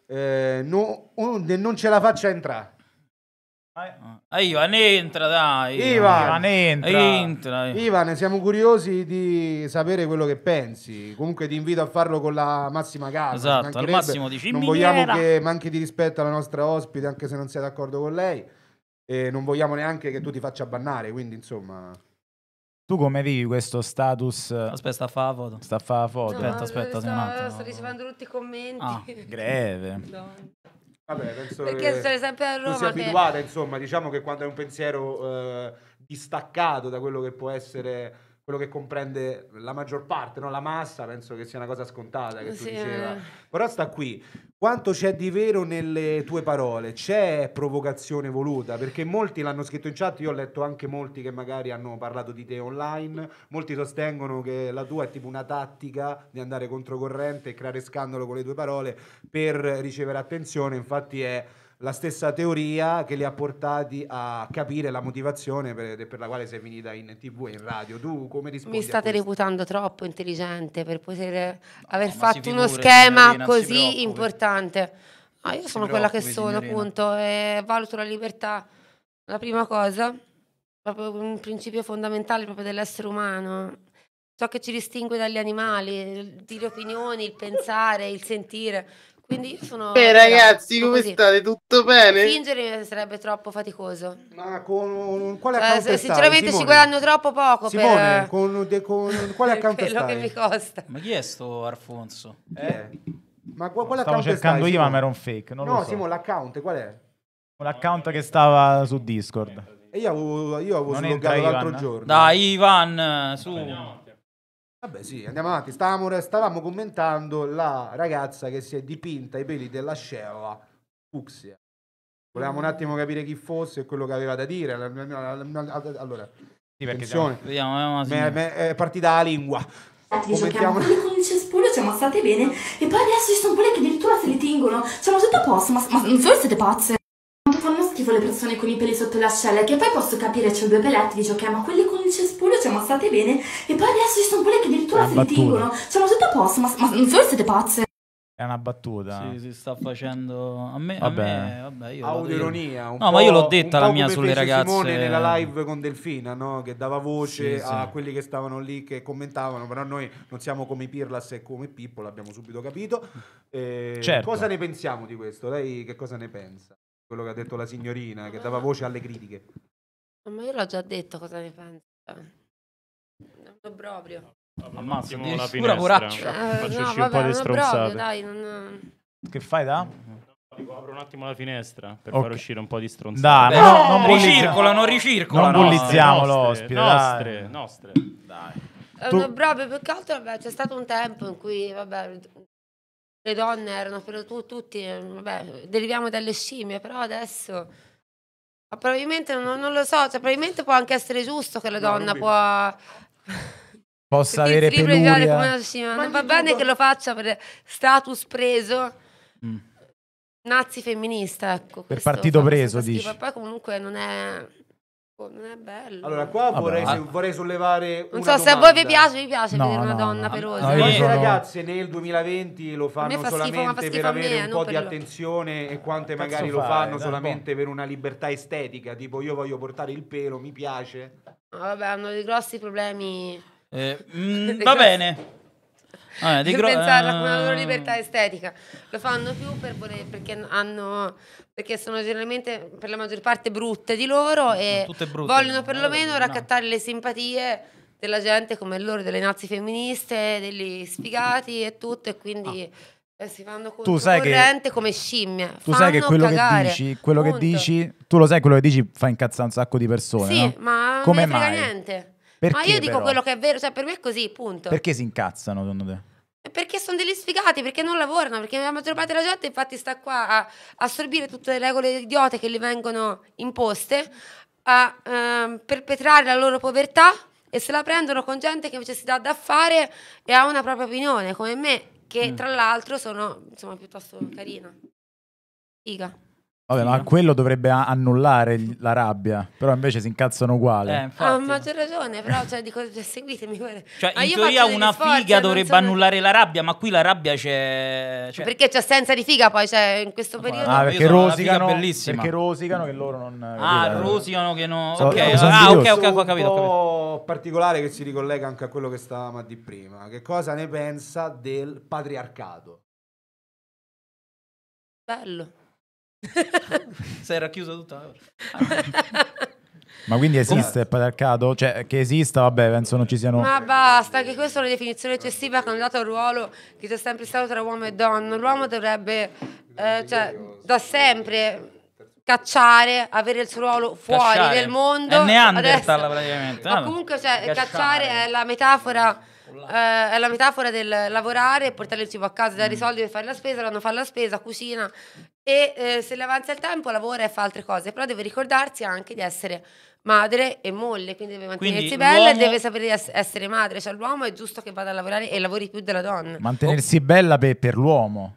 eh, no, non ce la faccio entrare. Eh, ah, Ivan entra dai Ivan, Ivan entra. entra Ivan siamo curiosi di sapere quello che pensi comunque ti invito a farlo con la massima calma esatto al massimo dici non vogliamo che manchi di rispetto alla nostra ospite anche se non sei d'accordo con lei e non vogliamo neanche che tu ti faccia bannare quindi insomma tu come vivi questo status? Aspetta, sta a fare la foto. Sta a fare la foto. No, aspetta, aspetta, sto, un attimo. Sto ricevendo tutti i commenti. Ah, greve. No. Vabbè, penso perché sono sempre a Roma. Tu sei abituata, che... insomma, diciamo che quando hai un pensiero eh, distaccato da quello che può essere quello che comprende la maggior parte, no? la massa, penso che sia una cosa scontata che sì, tu diceva. Eh. Però sta qui, quanto c'è di vero nelle tue parole? C'è provocazione voluta? Perché molti l'hanno scritto in chat, io ho letto anche molti che magari hanno parlato di te online, molti sostengono che la tua è tipo una tattica di andare controcorrente e creare scandalo con le tue parole per ricevere attenzione, infatti è la stessa teoria che li ha portati a capire la motivazione per, per la quale sei finita in tv e in radio. Tu come rispondi? Mi state reputando troppo intelligente per poter no, aver fatto uno schema così importante. Ah, io sono quella che sono, signorina. appunto, e valuto la libertà. La prima cosa, proprio un principio fondamentale proprio dell'essere umano. Ciò che ci distingue dagli animali, il dire opinioni, il pensare, il sentire quindi sono... Beh ragazzi, come così. state? Tutto bene? Fingere sarebbe troppo faticoso. Ma con quale eh, account cioè, Sinceramente Simone? ci guadagno troppo poco Simone, per... con, de, con quale account quello stai? che mi costa. Ma chi è sto Alfonso? Eh? Ma qual, quale Stavo cercando stai, io, ma era un fake, non No, so. Simone, l'account qual è? L'account che stava su Discord. E io avevo, io avevo sloggato l'altro giorno. Dai, Ivan, su. Vabbè sì, andiamo avanti. Stavamo, stavamo, commentando la ragazza che si è dipinta i peli della scella fucsia. Volevamo un attimo capire chi fosse e quello che aveva da dire. Allora, sì, attenzione, vediamo, vediamo, me, è eh, partita la lingua. Commentiamo. con il cespuglio siamo state bene e poi adesso ci sono quelle che addirittura se li tingono. Sono tutto a posto, ma, ma non so siete pazze. Quanto fanno schifo le persone con i peli sotto le ascelle, che poi posso capire, c'è due peletti, dico giochiamo, ma quelli con nel cespuglio, cioè ma state bene. E poi adesso ci sono quelle che addirittura si dipingono. Cioè ma tutto a posto, ma, ma non se siete pazze. È una battuta. Sì, si sta facendo. A me, vabbè. A me vabbè, io Audironia. No, ma io l'ho detta la mia sulle ragazze. Simone nella live con Delfina, no? Che dava voce sì, a sì. quelli che stavano lì che commentavano. Però noi non siamo come Pirlas e come Pippo, l'abbiamo subito capito. Eh, certo. Cosa ne pensiamo di questo? Lei che cosa ne pensa? Quello che ha detto la signorina, che dava voce alle critiche. Ma io l'ho già detto cosa ne pensa. Non proprio. Ammazza, un una pura poraccia. Faccio uscire eh, un po' di stronzate. Dai, non... Che fai da? Dico, apro un attimo la finestra per okay. far uscire un po' di stronzate. Dai, no, eh, no, non ricircolano, ricircolano. Non bullizziamo l'ospite. Nostre, nostre. Dai. Tu... No, proprio più che altro vabbè, c'è stato un tempo in cui vabbè, le donne erano per tu, tutti, vabbè, deriviamo dalle scimmie, però adesso ma probabilmente non, non lo so, cioè, probabilmente può anche essere giusto che la no, donna può possa avere peluria. Una... Non va bene che lo faccia per status preso. Mm. Nazi femminista, ecco. Per questo, partito preso, dici. Ma poi comunque non è Boh, non è bello. Allora, qua Vabbè, vorrei, ah. vorrei, sollevare. Non so domanda. se a voi vi piace, vi piace no, vedere no, una donna no, perosa. No, Quante sono... ragazze nel 2020 lo fanno fa solamente schifo, fa per avere me, un po' di loro. attenzione e quante magari lo fanno boh. solamente per una libertà estetica? Tipo, io voglio portare il pelo, mi piace. Ah, vabbè, hanno dei grossi problemi. Eh, mh, mm, va grossi... bene eh, per gro- pensarla come una loro eh. libertà estetica. Lo fanno più per voler, perché, hanno, perché sono generalmente per la maggior parte brutte di loro mm, e vogliono perlomeno eh, raccattare le simpatie della gente come loro, delle nazi femministe, degli sfigati e tutto e quindi... Ah. Eh, si fanno con come scimmie. Tu Fanno sai che quello, cagare, che dici, quello che dici, tu lo sai quello che dici fa incazzare un sacco di persone. Sì, no? ma come non mai? niente. Perché, Ma io dico però? quello che è vero, cioè per me è così, punto. Perché si incazzano secondo te? Perché sono degli sfigati, perché non lavorano, perché la maggior parte della gente infatti sta qua a assorbire tutte le regole idiote che gli vengono imposte, a ehm, perpetrare la loro povertà e se la prendono con gente che invece si dà da fare e ha una propria opinione, come me, che mm. tra l'altro sono insomma piuttosto carina. Figa. Vabbè, ma quello dovrebbe annullare la rabbia, però invece si incazzano uguali. Eh, ah, ma c'è ragione, però cioè, dico, cioè, seguitemi. Guarda. Cioè, ma in teoria una sforzi, figa dovrebbe so annullare la rabbia, ma qui la rabbia c'è... c'è... Cioè perché c'è assenza di figa poi, cioè, in questo ma periodo... Ah, perché rosicano, perché rosicano che loro non... Ah, capire, rosicano che non... So, okay. Ah, ok, ok, ho capito. Un po' particolare che si ricollega anche a quello che stavamo di prima. Che cosa ne pensa del patriarcato? Bello si era chiuso tutto la Ma quindi esiste il patriarcato? Cioè, che esista, vabbè, penso non ci siano... Ma basta, che questa è una definizione eccessiva che hanno dato al ruolo che c'è sempre stato tra uomo e donna. L'uomo dovrebbe, eh, cioè, da sempre cacciare, avere il suo ruolo fuori cacciare. nel mondo. È Neanderthal adesso. praticamente. Ma comunque, cioè, cacciare. cacciare è la metafora eh, è la metafora del lavorare, e portare il cibo a casa, dare i mm. soldi per fare la spesa, quando fa la spesa, cucina e eh, se le avanza il tempo lavora e fa altre cose, però deve ricordarsi anche di essere madre e moglie, quindi deve mantenersi quindi bella e deve sapere di essere madre, cioè l'uomo è giusto che vada a lavorare e lavori più della donna. Mantenersi oh. bella per, per l'uomo.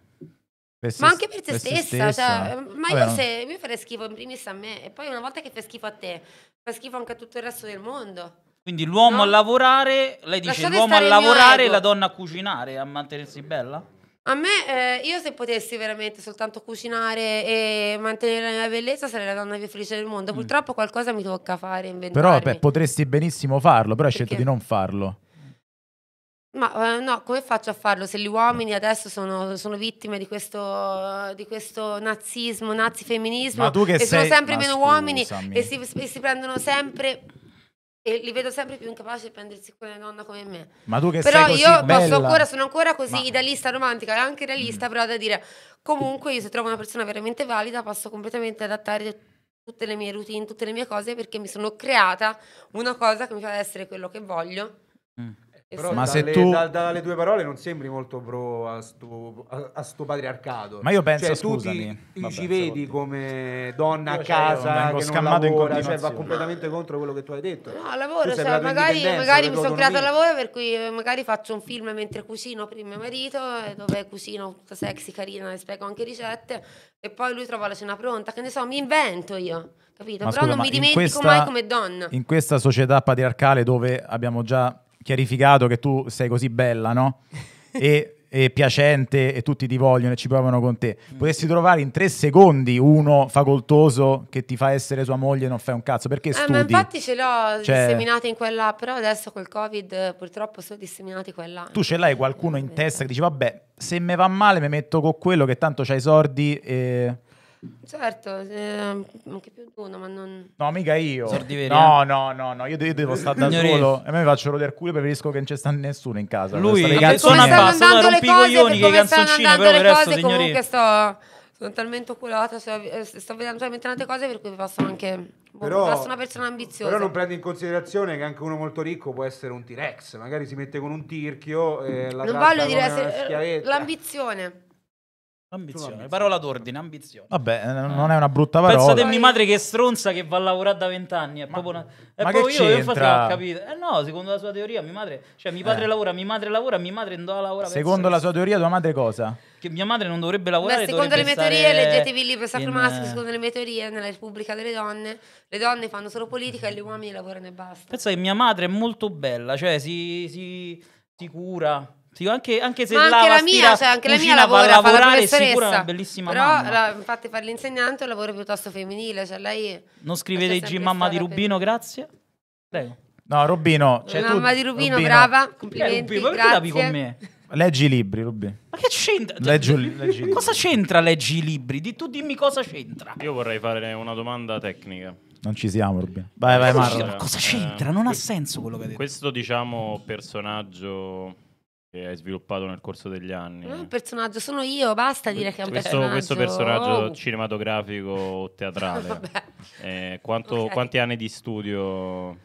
Per ma anche per, per se stessa, cioè, stessa. Cioè, ma Vabbè, io se mi farei schifo in primis a me e poi una volta che fai schifo a te, fa schifo anche a tutto il resto del mondo. Quindi l'uomo no? a lavorare, lei dice l'uomo a lavorare e la donna a cucinare, a mantenersi bella? A me, eh, io se potessi veramente soltanto cucinare e mantenere la mia bellezza sarei la donna più felice del mondo. Mm. Purtroppo qualcosa mi tocca fare, inventarmi. Però beh, potresti benissimo farlo, però hai scelto di non farlo. Ma eh, no, come faccio a farlo se gli uomini adesso sono, sono vittime di questo, di questo, nazismo, nazifemminismo? Ma tu che e sei... sono sempre ma meno scusami. uomini e si, e si prendono sempre e li vedo sempre più incapaci di prendersi con una donna come me. Ma tu che però sei io posso ancora, sono ancora così Ma... idealista, romantica e anche realista, mm. però da dire comunque io se trovo una persona veramente valida posso completamente adattare tutte le mie routine, tutte le mie cose perché mi sono creata una cosa che mi fa essere quello che voglio. Mm. Però ma dalle, se tu... Da, dalle tue parole non sembri molto pro a sto, a, a sto patriarcato. Ma io penso, cioè, scusami, tu ti, vabbè, ci vedi come donna a casa cioè, che non lavora, cioè va completamente contro quello che tu hai detto. No, lavoro, cioè, magari, magari mi sono creato lavoro per cui eh, magari faccio un film mentre cucino per mio marito, eh, dove cucino tutta sexy, carina, e spiego anche ricette, e poi lui trova la cena pronta, che ne so, mi invento io capito? Ma Però scusa, non mi dimentico questa, mai come donna. In questa società patriarcale dove abbiamo già chiarificato che tu sei così bella, no? E, e piacente e tutti ti vogliono e ci provano con te. Potresti trovare in tre secondi uno facoltoso che ti fa essere sua moglie e non fai un cazzo perché eh, Ma infatti ce l'ho cioè... disseminata in quella, però adesso col Covid eh, purtroppo sono disseminati quella. Tu ce l'hai qualcuno in testa che dice vabbè, se mi va male mi metto con quello che tanto c'ha i sordi e Certo, eh, anche più di uno, ma non... No, mica io. Sordiveria. No, eh? no, no, no, io, devo stare da solo. E me mi faccio rodere il culo preferisco che non ci c'è nessuno in casa. Lui, le canzoni fa, sono rompicoglioni che canzoncine, però per il resto, Comunque sto... Sono talmente oculata, sto, eh, sto vedendo talmente tante cose per cui passo anche... Boh, però, passo una persona ambiziosa. Però non prendi in considerazione che anche uno molto ricco può essere un T-Rex. Magari si mette con un tirchio e la Non voglio dire... Se, eh, l'ambizione Ambizione, parola d'ordine, ambizione. Vabbè, eh, non eh. è una brutta parola. Pensate a mia madre che è stronza che va a lavorare da vent'anni. È ma, proprio una... È ma proprio io, io infatti non ho capito. Eh no, secondo la sua teoria, mia madre... Cioè, mio padre eh. lavora, mia madre lavora, mia madre andò a lavorare. Secondo la sua teoria, tua madre cosa? Che mia madre non dovrebbe lavorare. Beh, secondo dovrebbe le mie teorie, leggetevi il libro Sacro in... Maschio, eh. secondo le mie teorie, nella Repubblica delle Donne, le donne fanno solo politica e gli uomini lavorano e basta. Pensa che mia madre è molto bella, cioè si, si, si cura sì, anche, anche, se Ma anche la, la mia, stira, cioè anche la mia lavora, va a lavorare, fa la sicura una bellissima Però, la, infatti, fare l'insegnante è un lavoro piuttosto femminile, cioè lei... Non scrivete G mamma di Rubino, per... grazie. Prego. No, Rubino, cioè Mamma di Rubino, Rubino, brava, complimenti, eh, Rubino, grazie. con me? Leggi i libri, Rubino. Ma che c'entra? Leggi, cioè, leggi cosa c'entra leggi i libri? Di, tu dimmi cosa c'entra. Io vorrei fare una domanda tecnica. Non ci siamo, Rubino. Vai, vai, Marco. Cosa c'entra? Non ha senso quello che hai detto. Questo, diciamo, personaggio che hai sviluppato nel corso degli anni. Non un personaggio, sono io, basta dire che è un personaggio. Questo personaggio oh. cinematografico o teatrale. eh, quanto, okay. Quanti anni di studio,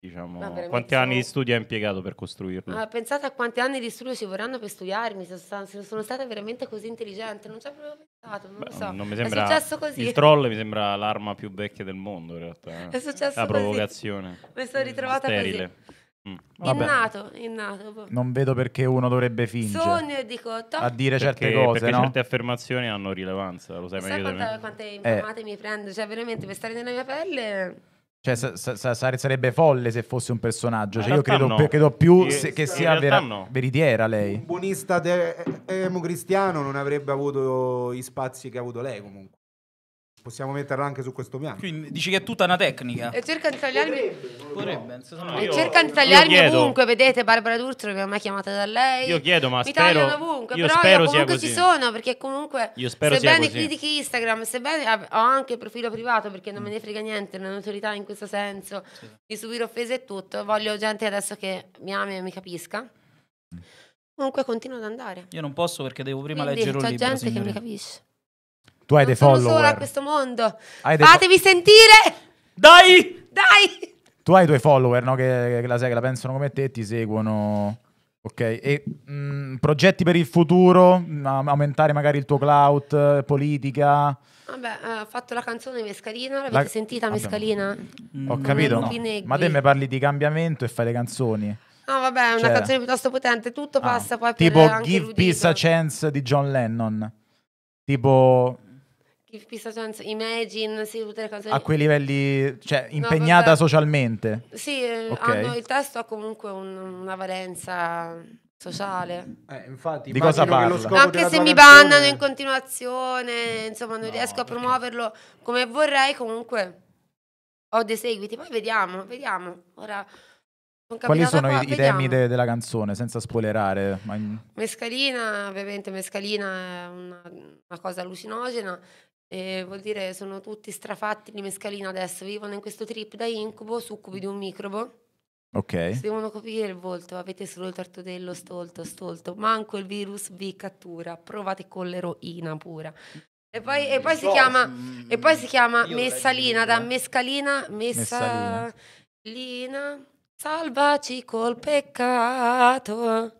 diciamo, Vabbè, quanti anni sono... di studio hai impiegato per costruirlo? Ah, pensate a quanti anni di studio ci vorranno per studiarmi, se sono, sono stata veramente così intelligente, non ci ho proprio pensato, non Beh, lo so. Non mi sembra, è successo così. Il troll mi sembra l'arma più vecchia del mondo in realtà. È successo La provocazione. Così. Mi sono ritrovata Sterile. così. Mm. Innato, innato. Non vedo perché uno dovrebbe fingere. Sogno dico a dire perché, certe cose. Perché no? certe affermazioni hanno rilevanza, lo sai meglio. Sai quante eh. informate eh. mi prendo? Cioè, veramente per stare nella mia pelle. Cioè, sa sa sarebbe folle se fosse un personaggio. Cioè, io credo, no. credo più che, che sia vera no. veritiera lei. Un buonista democristiano non avrebbe avuto gli spazi che ha avuto lei comunque. Possiamo metterla anche su questo piano. Quindi dici che è tutta una tecnica. E cerca di tagliarmi. Potrebbe, insomma. E cerca di tagliarmi ovunque, vedete Barbara D'Urtro che è mai chiamata da lei. Io chiedo, ma Mi spero. ovunque, io però spero io comunque ci sono perché comunque. Io spero sebbene sia critichi Instagram, sebbene ah, ho anche il profilo privato perché non me ne frega niente, non ho autorità in questo senso sì. di subire offese e tutto. Voglio gente adesso che mi ami e mi capisca. Mm. Comunque continuo ad andare. Io non posso perché devo prima Quindi, leggere un libro. C'è gente signori. che mi capisce. Tu hai non dei sono follower. Sono sola a questo mondo. Fatevi sentire. Dai! Dai! Tu hai i tuoi follower, no? Che, che la, che la pensano come te e ti seguono. Ok, e mh, mm, progetti per il futuro? Mm, aumentare magari il tuo clout, eh, politica? Vabbè, eh, ho fatto la canzone Mescalina, l'avete la... sentita vabbè. Mescalina? Mm, ho capito, no. ma te mi parli di cambiamento e fai le canzoni. No, ah, vabbè, è una cioè... canzone piuttosto potente, tutto ah. passa poi tipo per Tipo Give Peace a Chance di John Lennon. Tipo Give Peace Chance, Imagine, sì, tutte le canzoni. A quei livelli, cioè impegnata no, socialmente. Sì, eh, okay. hanno, il testo ha comunque un, una valenza sociale. Eh, infatti, di cosa parla? Anche se mi bannano canzone... in continuazione, insomma, non no, riesco a promuoverlo come vorrei, comunque ho dei seguiti. Poi vediamo, vediamo. Ora quali sono qua, i, vediamo. temi de, della canzone, senza spoilerare? Ma... Mescalina, ovviamente mescalina è una, una cosa allucinogena eh, vuol dire sono tutti strafatti di mescalina adesso, vivono in questo trip da incubo, succubi di un microbo. Ok. Si devono coprire il volto, avete solo il tortodello, stolto, stolto. Manco il virus vi cattura, provate con l'eroina pura. E poi, e poi so, si chiama, mm, e poi si mm. chiama messalina, da mescalina, messalina. messalina. Salvaci col peccato,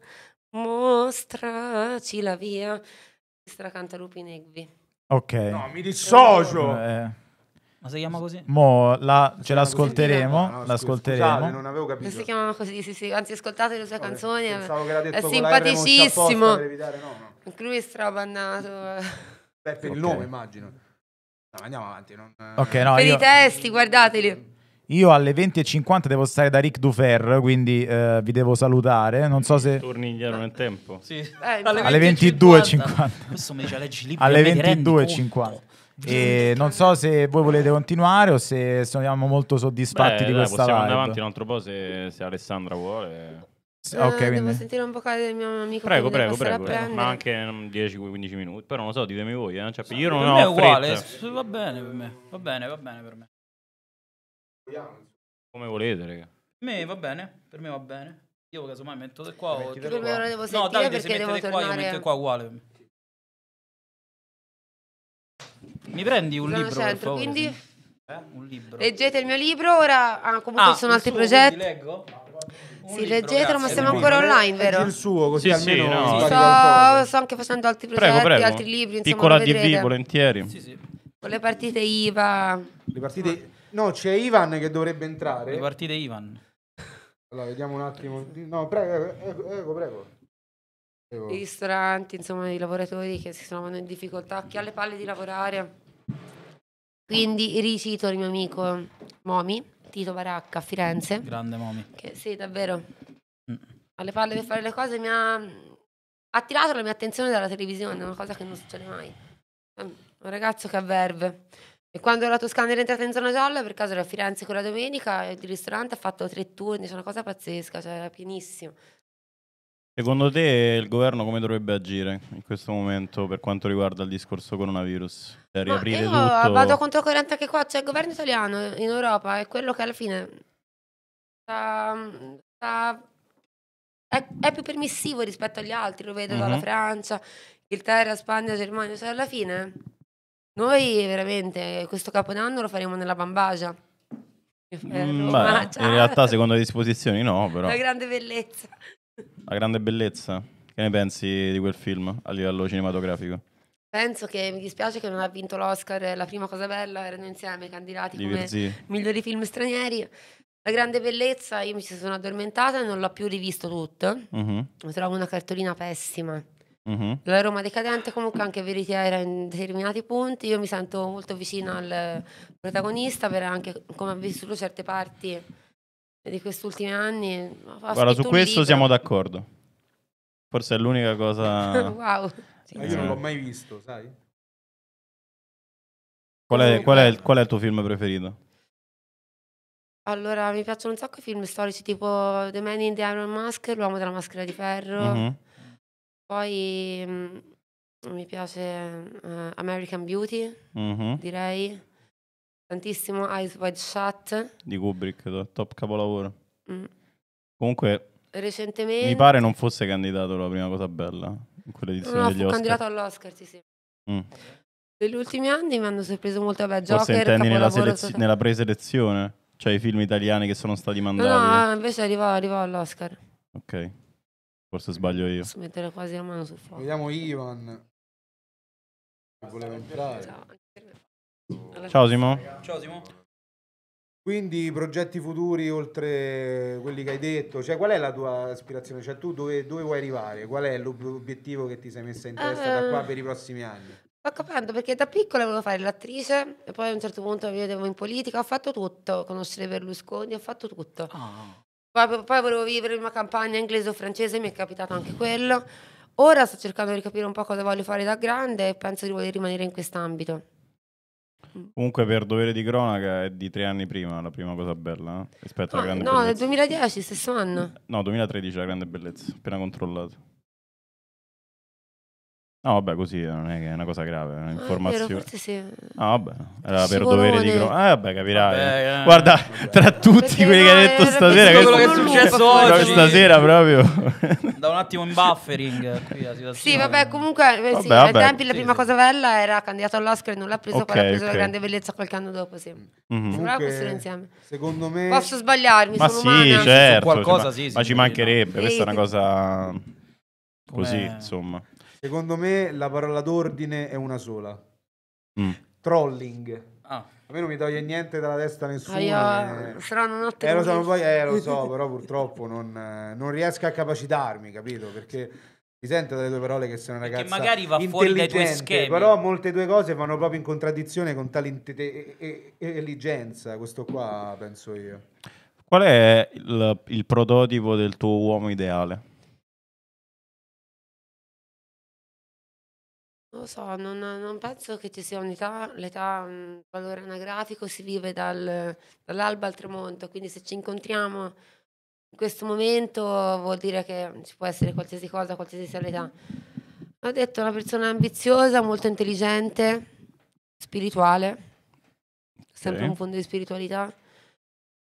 mostraci la via. Questa la canta Lupin Egvi. Ok. No, mi dissocio. Eh. Ma si chiama così? Mo la, ce l'ascolteremo. No, l'ascolteremo. Scusate, non avevo capito. Si chiamano così, sì, sì. Anzi, ascoltate le sue Vabbè, canzoni. È simpaticissimo. Apposta, no, Lui è strabannato. Beh, per okay. il nome, immagino. andiamo avanti. Non... Ok, no, per io... i testi, guardateli. Io alle 20.50 devo stare da Ric Dufer, quindi eh, vi devo salutare. Non so se. Torni indietro nel tempo. Sì. Eh, alle, alle 22.50. Questo mi dice leggi libri. Alle 22.50. E non so se voi volete continuare o se siamo molto soddisfatti Beh, di questa live. possiamo live. avanti un altro po' se, se Alessandra vuole. S- ok, eh, Devo sentire un vocale del mio amico. Prego, prego, prego. Ma anche 10-15 mm, minuti. Però non lo so, ditemi voi. Eh. Cioè, sì, io non ho. È uguale, va bene per me. Va bene, va bene per me. Come volete, raga. me va bene, per me va bene. Io casomai metto te qua. Mettite o... Qua. Devo no, Davide, se mettete qua, tornare... io metto qua uguale. Mi prendi un Sono libro, centro, favore, quindi... Eh? Un libro. Leggete il mio libro, ora ah, comunque ah, sono altri suo, progetti. Leggo? Un sì, leggetelo, ma siamo ancora online, vero? Il suo, così sì, almeno sì, no. sto, sto, anche facendo altri progetti, prego, prego. altri libri. Insomma, Piccola DV, volentieri. Sì, sì. Con le partite IVA. Le partite... No, c'è Ivan che dovrebbe entrare. Le partite Ivan. Allora, vediamo un attimo. No, prego, ecco, ecco, prego, prego. prego. I ristoranti, insomma, i lavoratori che si trovano in difficoltà, chi ha le palle di lavorare. Quindi ricito il mio amico Momi, Tito Baracca a Firenze. Grande Momi. Che sì, davvero. Mm. le palle per fare le cose mi ha attirato la mia attenzione dalla televisione, una cosa che non succede mai. Un ragazzo che ha verve. E quando la Toscana era entrata in zona gialla, per caso era a Firenze quella domenica, eh, il ristorante ha fatto tre turni, c'è una cosa pazzesca, cioè era pienissimo. Secondo te il governo come dovrebbe agire in questo momento per quanto riguarda il discorso coronavirus? Cioè, riaprire io tutto... vado contro corrente anche qua, cioè il governo italiano in Europa è quello che alla fine sta, sta, è, è, più permissivo rispetto agli altri, lo vedo mm-hmm. dalla mhm. Francia, Inghilterra, Spagna, Germania, cioè alla fine noi veramente eh, questo capodanno lo faremo nella bambagia. Eh, mm, eh, beh, in cioè, realtà secondo le disposizioni no, però. La grande bellezza. La grande bellezza. Che ne pensi di quel film a livello cinematografico? Penso che mi dispiace che non ha vinto l'Oscar, la prima cosa bella, erano insieme i candidati di come Verzi. migliori film stranieri. La grande bellezza, io mi sono addormentata e non l'ho più rivisto tutto. Uh-huh. Trovo una cartolina pessima. Mm-hmm. La Roma decadente comunque anche veritiera era in determinati punti, io mi sento molto vicina al protagonista per anche come ha vissuto certe parti di questi ultimi anni. Guarda, su questo siamo d'accordo. Forse è l'unica cosa... wow. Sì, Ma io non l'ho mai visto, sai? Qual è, qual, è il, qual è, il, tuo film preferito? Allora, mi piacciono un sacco i film storici tipo The Man in the Iron Mask, L'uomo della maschera di ferro. Mm-hmm. Poi mm, mi piace eh, American Beauty, Mhm. direi. Tantissimo Eyes Wide Shut. Di Kubrick, top capolavoro. Mm. Comunque, Recentemente... mi pare non fosse candidato la prima cosa bella in No, quell'edizione no, degli fu Oscar. candidato all'Oscar, sì, sì. Mm. Negli ultimi anni mi hanno sorpreso molto, vabbè, Forse Joker, intendi nella, capolavoro... selez- nella preselezione, cioè i film italiani che sono stati No, mandati. no, invece arrivò, arrivò all'Oscar. Ok. Forse sbaglio io. Posso mettere quasi la mano sul fuoco. Vediamo Ivan. Voleva entrare. Ciao. Esatto, Ciao Simo. Ciao Simo. Quindi progetti futuri oltre quelli che hai detto, cioè qual è la tua aspirazione? Cioè tu dove, dove vuoi arrivare? Qual è l'obiettivo che ti sei messa in testa uh, da eh, qua per i prossimi anni? Sto capendo perché da piccola volevo fare l'attrice e poi a un certo punto mi vedevo in politica, ho fatto tutto, conoscere Berlusconi, ho fatto tutto. Oh. Poi, poi volevo vivere in una campagna inglese o francese, mi è capitato anche quello. Ora sto cercando di capire un po' cosa voglio fare da grande e penso di voler rimanere in quest'ambito. Mm. Comunque, per dovere di cronaca, è di tre anni prima la prima cosa bella eh, rispetto no, alla grande no, bellezza. No, del 2010, stesso anno. No, 2013 la grande bellezza, appena controllato. No, vabbè, così non è che è una cosa grave, è un'informazione. Ah, sì. No, ah, vabbè, era per dovere di cronaca. Ah, vabbè, capirai. Vabbè, eh. Guarda, tra tutti Perché quelli no, che hai detto stasera, quello che è successo oggi. Stasera proprio. da un attimo in buffering qui la situazione. Sì, vabbè, comunque vabbè, eh, sì, vabbè. ai tempi la prima cosa bella era candidato all'Oscar e non l'ha preso, okay, poi l'ha preso okay. la grande bellezza qualche anno dopo, sì. Mm-hmm. mm-hmm. Sembrava insieme. Secondo me Posso sbagliarmi, ma sono sì, umana. certo, qualcosa, cioè, ma, sì, ma ci mancherebbe, questa è una cosa così, insomma. Secondo me la parola d'ordine è una sola. Mm. Trolling. Ah. A me non mi toglie niente dalla testa nessuno. Aia, eh, sarà una notte. Eh, lo so, eh, lo so però purtroppo non, eh, non, riesco a capacitarmi, capito? Perché ti sento dalle tue parole che sei una ragazza. Che magari va fuori dai tuoi schemi. Però molte tue cose vanno proprio in contraddizione con tale intelligenza. Questo qua penso io. Qual è il, il prototipo del tuo uomo ideale? lo so, non, non, penso che ci sia un'età, l'età, un mm, valore anagrafico si vive dal, dall'alba al tramonto, quindi se ci incontriamo in questo momento vuol dire che ci può essere qualsiasi cosa, qualsiasi sia l'età. Ho detto una persona ambiziosa, molto intelligente, spirituale, sempre un fondo di spiritualità,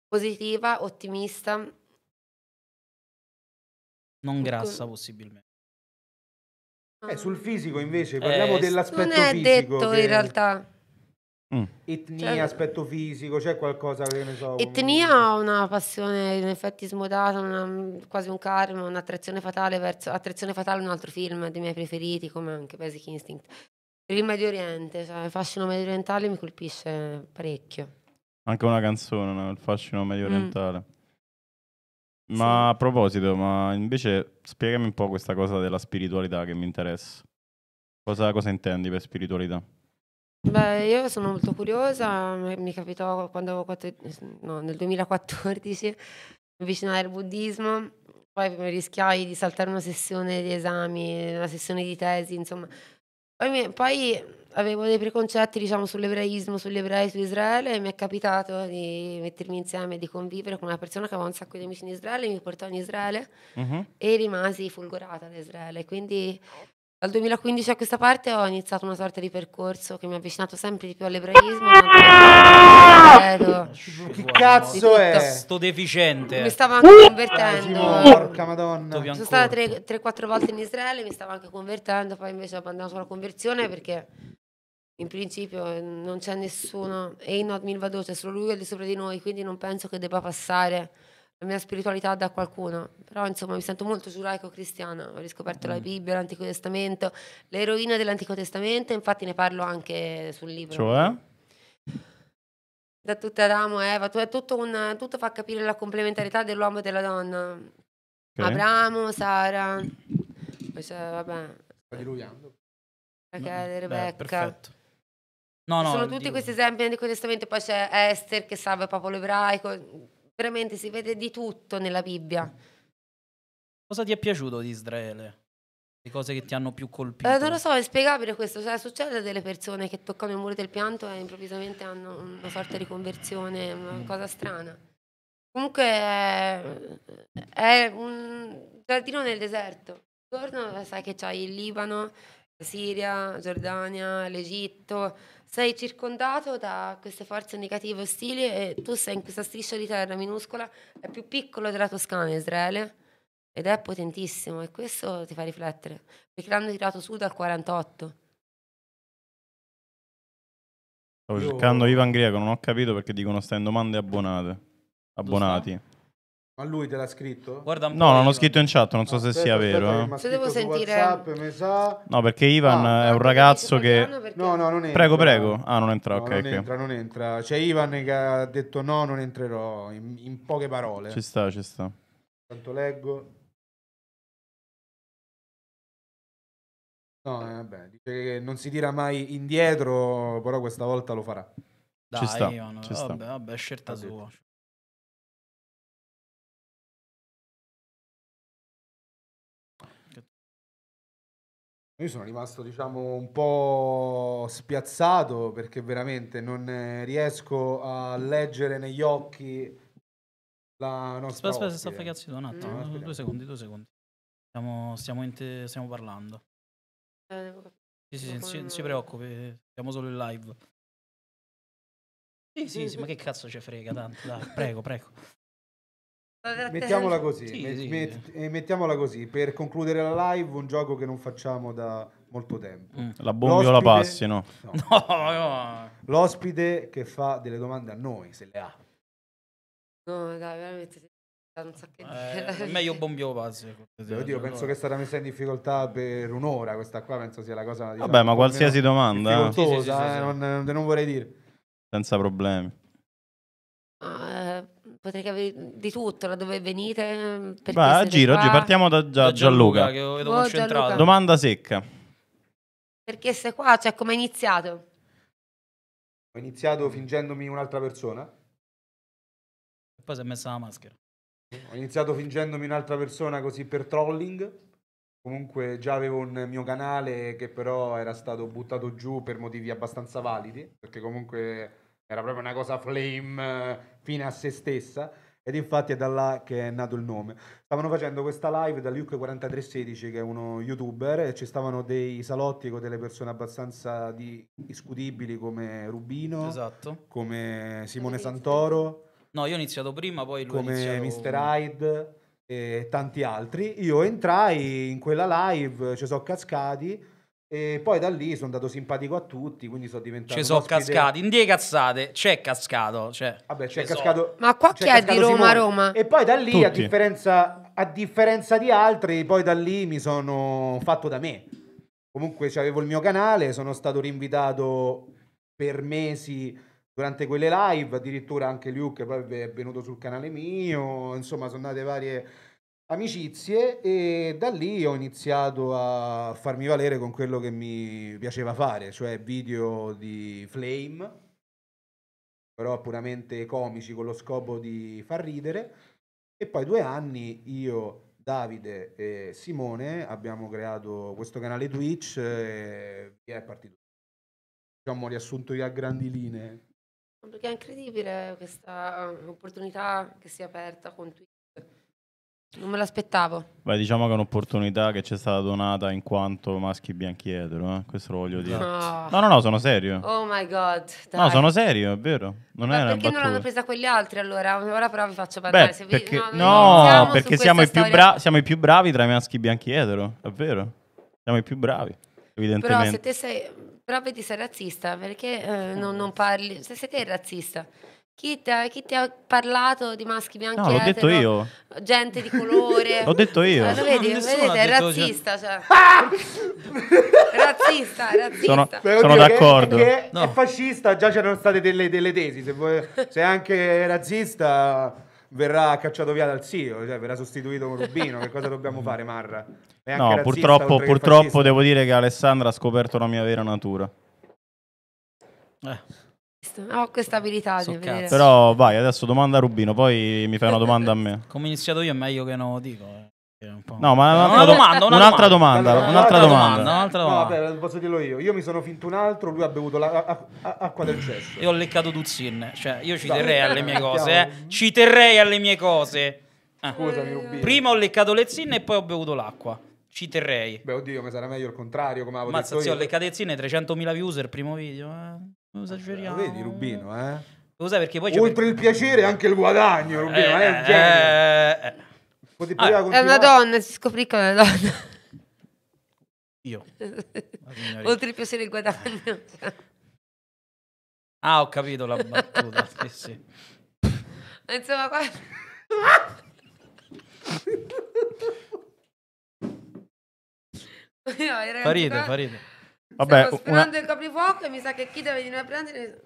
positiva, ottimista. Non grassa possibilmente. Eh, sul fisico invece eh, parliamo eh, dell'aspetto non è fisico. detto che... in realtà. Mm. Etnia, cioè, aspetto fisico, c'è qualcosa che ne so. Etnia ha come... una passione in effetti smodata, una, quasi un karma, un'attrazione fatale verso Attrazione fatale è un altro film dei miei preferiti, come anche Basic Instinct. il Medio Oriente, cioè, il fascino medio orientale mi colpisce parecchio. Anche una canzone, no? il fascino medio mm. orientale. Mm. Ma a proposito, ma invece spiegami un po' questa cosa della spiritualità che mi interessa. Cosa, cosa intendi per spiritualità? Beh, io sono molto curiosa, mi capitò quando avevo quattro, no, nel 2014 mi avvicinai al buddismo, poi rischiai di saltare una sessione di esami, una sessione di tesi, insomma. Poi, poi avevo dei preconcetti diciamo, sull'ebraismo, sugli ebrei, su Israele e mi è capitato di mettermi insieme, di convivere con una persona che aveva un sacco di amici in Israele, mi portò in Israele uh-huh. e rimasi folgorata in Israele. Quindi dal 2015 a questa parte ho iniziato una sorta di percorso che mi ha avvicinato sempre di più all'ebraismo. ah! Che cazzo è? Sto deficiente. Mi stavo anche convertendo. Porca madonna. Sono stata 3-4 volte in Israele, mi stavo anche convertendo, poi invece ho abbandonato la conversione perché in principio eh, non c'è nessuno, Einot Milvado, c'è solo lui al di sopra di noi, quindi non penso che debba passare la mia spiritualità da qualcuno, però insomma mi sento molto giuraico cristiano, ho riscoperto mm. la Bibbia, l'Antico Testamento, l'eroina dell'Antico Testamento, infatti ne parlo anche sul libro. Cioè? Da tutta Adamo e Eva, cioè, tutto, un, tutto, fa capire la complementarità dell'uomo e della donna. Okay. Abramo, Sara, cioè, vabbè. Sta mm. Rebecca. Beh, perfetto. No, no, sono tutti dico... questi esempi nel poi c'è Esther che salva il popolo ebraico, veramente si vede di tutto nella Bibbia. Cosa ti è piaciuto di Israele? Le cose che ti hanno più colpito? Eh, non lo so, è spiegabile questo, cioè, succede a delle persone che toccano il muro del pianto e improvvisamente hanno una sorta di conversione, una mm. cosa strana. Comunque è, eh, è un giardino nel deserto. Un sai che c'hai il Libano, la Siria, Giordania, l'Egitto, sei circondato da queste forze negative ostili e tu sei in questa striscia di terra minuscola, è più piccolo della Toscana, Israele, ed è potentissimo e questo ti fa riflettere, perché l'hanno tirato su dal 48. Stavo cercando Ivan Greco, non ho capito perché dicono stai in domande abbonate. Abbonati. Ma lui te l'ha scritto? Guarda un po no, non l'ho scritto in chat, non so se sia aspetta vero. Se devo sentire... WhatsApp, sa... No, perché Ivan ah, è un ah, ragazzo che... Perché... No, no, non entra. Prego, prego. Ah, non entra, no, ok. Non okay. entra, non entra. C'è Ivan che ha detto no, non entrerò, in, in poche parole. Ci sta, ci sta. Tanto leggo. No, eh, vabbè, dice che non si tira mai indietro, però questa volta lo farà. Dai, ci sta, Ivan, ci vabbè, sta. vabbè, scelta sua. Io sono rimasto, diciamo, un po' spiazzato perché veramente non eh, riesco a leggere negli occhi la nostra. Aspetta, se sta cazzo un attimo. Mm. No, due secondi, due secondi. Stiamo, stiamo, te, stiamo parlando. Eh, sì, sì, non si, si preoccupi, siamo solo in live. Sì, sì, sì, ma che cazzo ci frega tanto, dai, prego, prego. Mettiamola così, sì, met- sì. Met- eh, mettiamola così, per concludere la live un gioco che non facciamo da molto tempo. Mm. La bombi o la passi, no? No. no, no? L'ospite che fa delle domande a noi, se le ha. No, dai, veramente non so eh, cioè, che dire. Eh, meglio bombio pazzo. Oddio, penso che sarà messa in difficoltà per un'ora questa qua, penso sia la cosa... Diciamo, Vabbè, ma qualsiasi domanda... Eh. Sì, sì, sì, eh, non, non vorrei dire. Senza problemi potrei avere di tutto, da dove venite? Mm, va, a giro, qua? oggi partiamo da, Gia- da Gianluca. Gianluca oh, Domanda secca. Perché sei qua? Cioè, come hai iniziato? Ho iniziato fingendomi un'altra persona. E poi si è messa la maschera. Ho iniziato fingendomi un'altra persona così per trolling. Comunque già avevo un mio canale che però era stato buttato giù per motivi abbastanza validi, perché comunque era proprio una cosa flame eh, fine a se stessa ed infatti è da là che è nato il nome. Stavano facendo questa live da Luke4316 che è uno youtuber e ci stavano dei salotti con delle persone abbastanza di, discutibili come Rubino, esatto. come Simone Santoro. No, io ho iniziato prima, poi lui come iniziato... Mister Hyde e tanti altri. Io entrai in quella live, ci sono cascati e poi da lì sono andato simpatico a tutti, quindi sono diventato. Ci sono cascati. In die cazzate c'è cascato. Cioè. Vabbè, c'è cascato. So. Ma qua chi è di Roma, Simone. Roma? E poi da lì, a differenza, a differenza di altri, poi da lì mi sono fatto da me. Comunque cioè, avevo il mio canale, sono stato rinvitato per mesi durante quelle live, addirittura anche Luke poi è venuto sul canale mio, insomma sono andate varie amicizie e da lì ho iniziato a farmi valere con quello che mi piaceva fare, cioè video di flame, però puramente comici con lo scopo di far ridere. E poi due anni io, Davide e Simone abbiamo creato questo canale Twitch e è partito. Diciamo riassunto io a grandi linee. Perché è incredibile questa eh, opportunità che si è aperta con Twitch non me l'aspettavo. Beh, diciamo che è un'opportunità che ci è stata donata in quanto maschi bianchi etero, eh? questo lo voglio dire. No. no, no, no sono serio. Oh my god. Dai. No, sono serio, è vero. Non Ma perché non l'hanno presa quegli altri allora? Ora però vi faccio parlare. Beh, perché... Vi... No, no, no perché siamo i, più bra... siamo i, più bravi tra i maschi bianchi etero, è vero. Siamo i più bravi, evidentemente. Però se te sei... Però vedi sei razzista, perché eh, non, non parli... Se sei te razzista... Chi ti, ha, chi ti, ha, parlato di maschi bianchi? No, l'ho etero, eh, detto io. Gente di colore. l'ho detto io. Allora, eh, vedi, no, vedete, cioè. ah! è razzista. Cioè. Ah! razzista, razzista. Sono, sono d'accordo. Che, che no. È fascista, già c'erano state delle, delle tesi. Se, vuoi, se è anche razzista verrà cacciato via dal CEO, cioè verrà sostituito con Rubino. che cosa dobbiamo fare, Marra? È no, razzista, purtroppo, purtroppo devo dire che Alessandra ha scoperto la mia vera natura. Eh questo. Ah, ho questa abilità so di vedere. Però vai, adesso domanda a Rubino, poi mi fai una domanda a me. Come ho iniziato io è meglio che non lo dico. Eh. No, ma un'altra, domanda, un'altra, domanda, un'altra, domanda, No, vabbè, posso dirlo io. Io mi sono finto un altro, lui ha bevuto l'acqua del cesso. Io ho leccato Duzin, cioè io eh. ci terrei alle mie cose, Ci terrei alle mie cose. Scusami, Rubino. Prima ho leccato le zinne e poi ho bevuto l'acqua. Ci terrei. Beh, oddio, mi sarà meglio il contrario, come avevo Mazza, detto io. ho leccato le zinne, 300.000 views il primo video. eh. Non eh, esageriamo. Vedi Rubino, eh? Scusa perché poi Oltre il piacere anche il guadagno, eh, Rubino, eh, eh, un genio. Eh, ah, è una donna, si scoprì che è una donna. Io. Oltre il piacere e il guadagno. Ah, ho capito la battuta. sì, sì. Insomma, qua... no, faride, Vabbè, Stavo sperando una... il coprifuoco e mi sa che chi deve venire a prendere...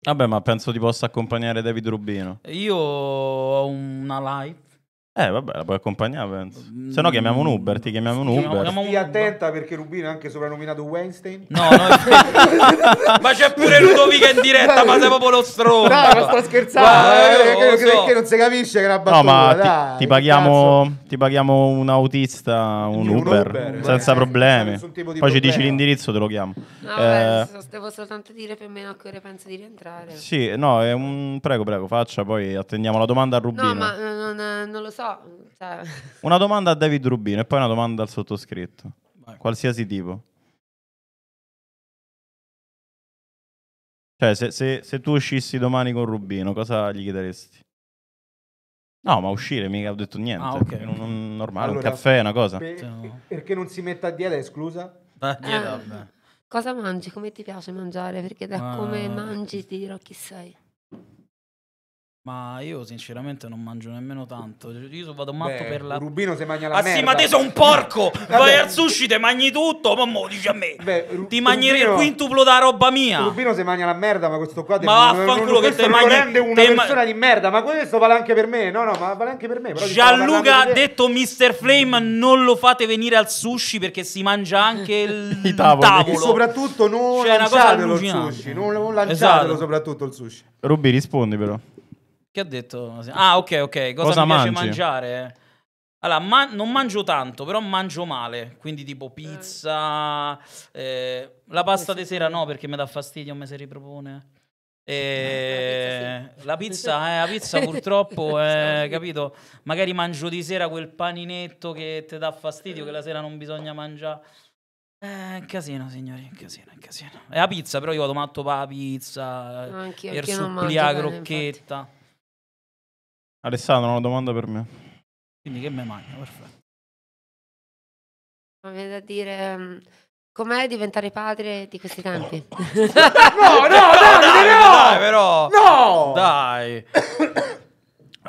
Vabbè, ma penso ti possa accompagnare David Rubino. Io ho una live. Eh, vabbè, la puoi accompagnare, penso. Se no chiamiamo un Uber, ti chiamiamo un Uber. Chiamiamo, Stia attenta perché Rubino è anche soprannominato Weinstein. No, no. ma c'è pure Ludovica in diretta, ma sei proprio lo stronzo. No, ma sto scherzando. Guarda, eh, perché, so. perché non si capisce che era battuta. No, ma dai, ti, ti paghiamo... Cazzo ti paghiamo un autista, un, un Uber, Uber, senza beh, problemi. Poi problema. ci dici l'indirizzo, te lo chiamo. No, eh, devo soltanto dire per o meno a che ore penso di rientrare. Sì, no, è un... prego, prego, faccia, poi attendiamo la domanda a Rubino. No, ma eh, non, eh, non lo so. Cioè... Una domanda a David Rubino e poi una domanda al sottoscritto. Vai. Qualsiasi tipo. Cioè, se, se, se tu uscissi domani con Rubino, cosa gli chiederesti? No, ma uscire mica ho detto niente. Ah, okay. un, un normale, allora, un caffè, una cosa. Per, perché non si mette a dieta esclusa? Ah, ah. dieta, eh, cosa mangi? Come ti piace mangiare? Perché da ah. come mangi ti dirò chi sei. Ma io sinceramente non mangio nemmeno tanto. Io vado matto Beh, per la. Rubino se mangia la ah, merda. sì, ma te sei un porco! Vai al sushi, te mangi tutto, ma mo dici a me. Beh, ti mangi il quintuplo da roba mia. Rubino se mangia la merda, ma questo qua Ma vaffanculo che te mangi. rende una te persona ma... di merda, ma questo vale anche per me. No, no, ma vale anche per me. Però Gianluca ha detto Mr. Flame non lo fate venire al sushi perché si mangia anche il I tavolo. E soprattutto non cioè, lanciatelo il sushi, non, non lanciatelo esatto. soprattutto il sushi. Rubi rispondi però. Che ha detto? Ah, ok, ok. Cosa, Cosa mi mangi? piace mangiare? Allora, man- non mangio tanto, però mangio male. Quindi tipo pizza, eh, la pasta di sera no perché mi dà fastidio, me si ripropone. Eh, la pizza, eh, la pizza purtroppo, eh, capito? Magari mangio di sera quel paninetto che ti dà fastidio, che la sera non bisogna mangiare. Eh, un casino, signori, è un casino, è casino. È la pizza, però io vado matto per la pizza, anche, il supplì, la crocchetta. Infatti. Alessandro, una domanda per me. Quindi che me manca, perfetto. Ma viene da dire... Ehm, com'è diventare padre di questi tempi? no, no, no, dai, no! Dai, però! No! Dai!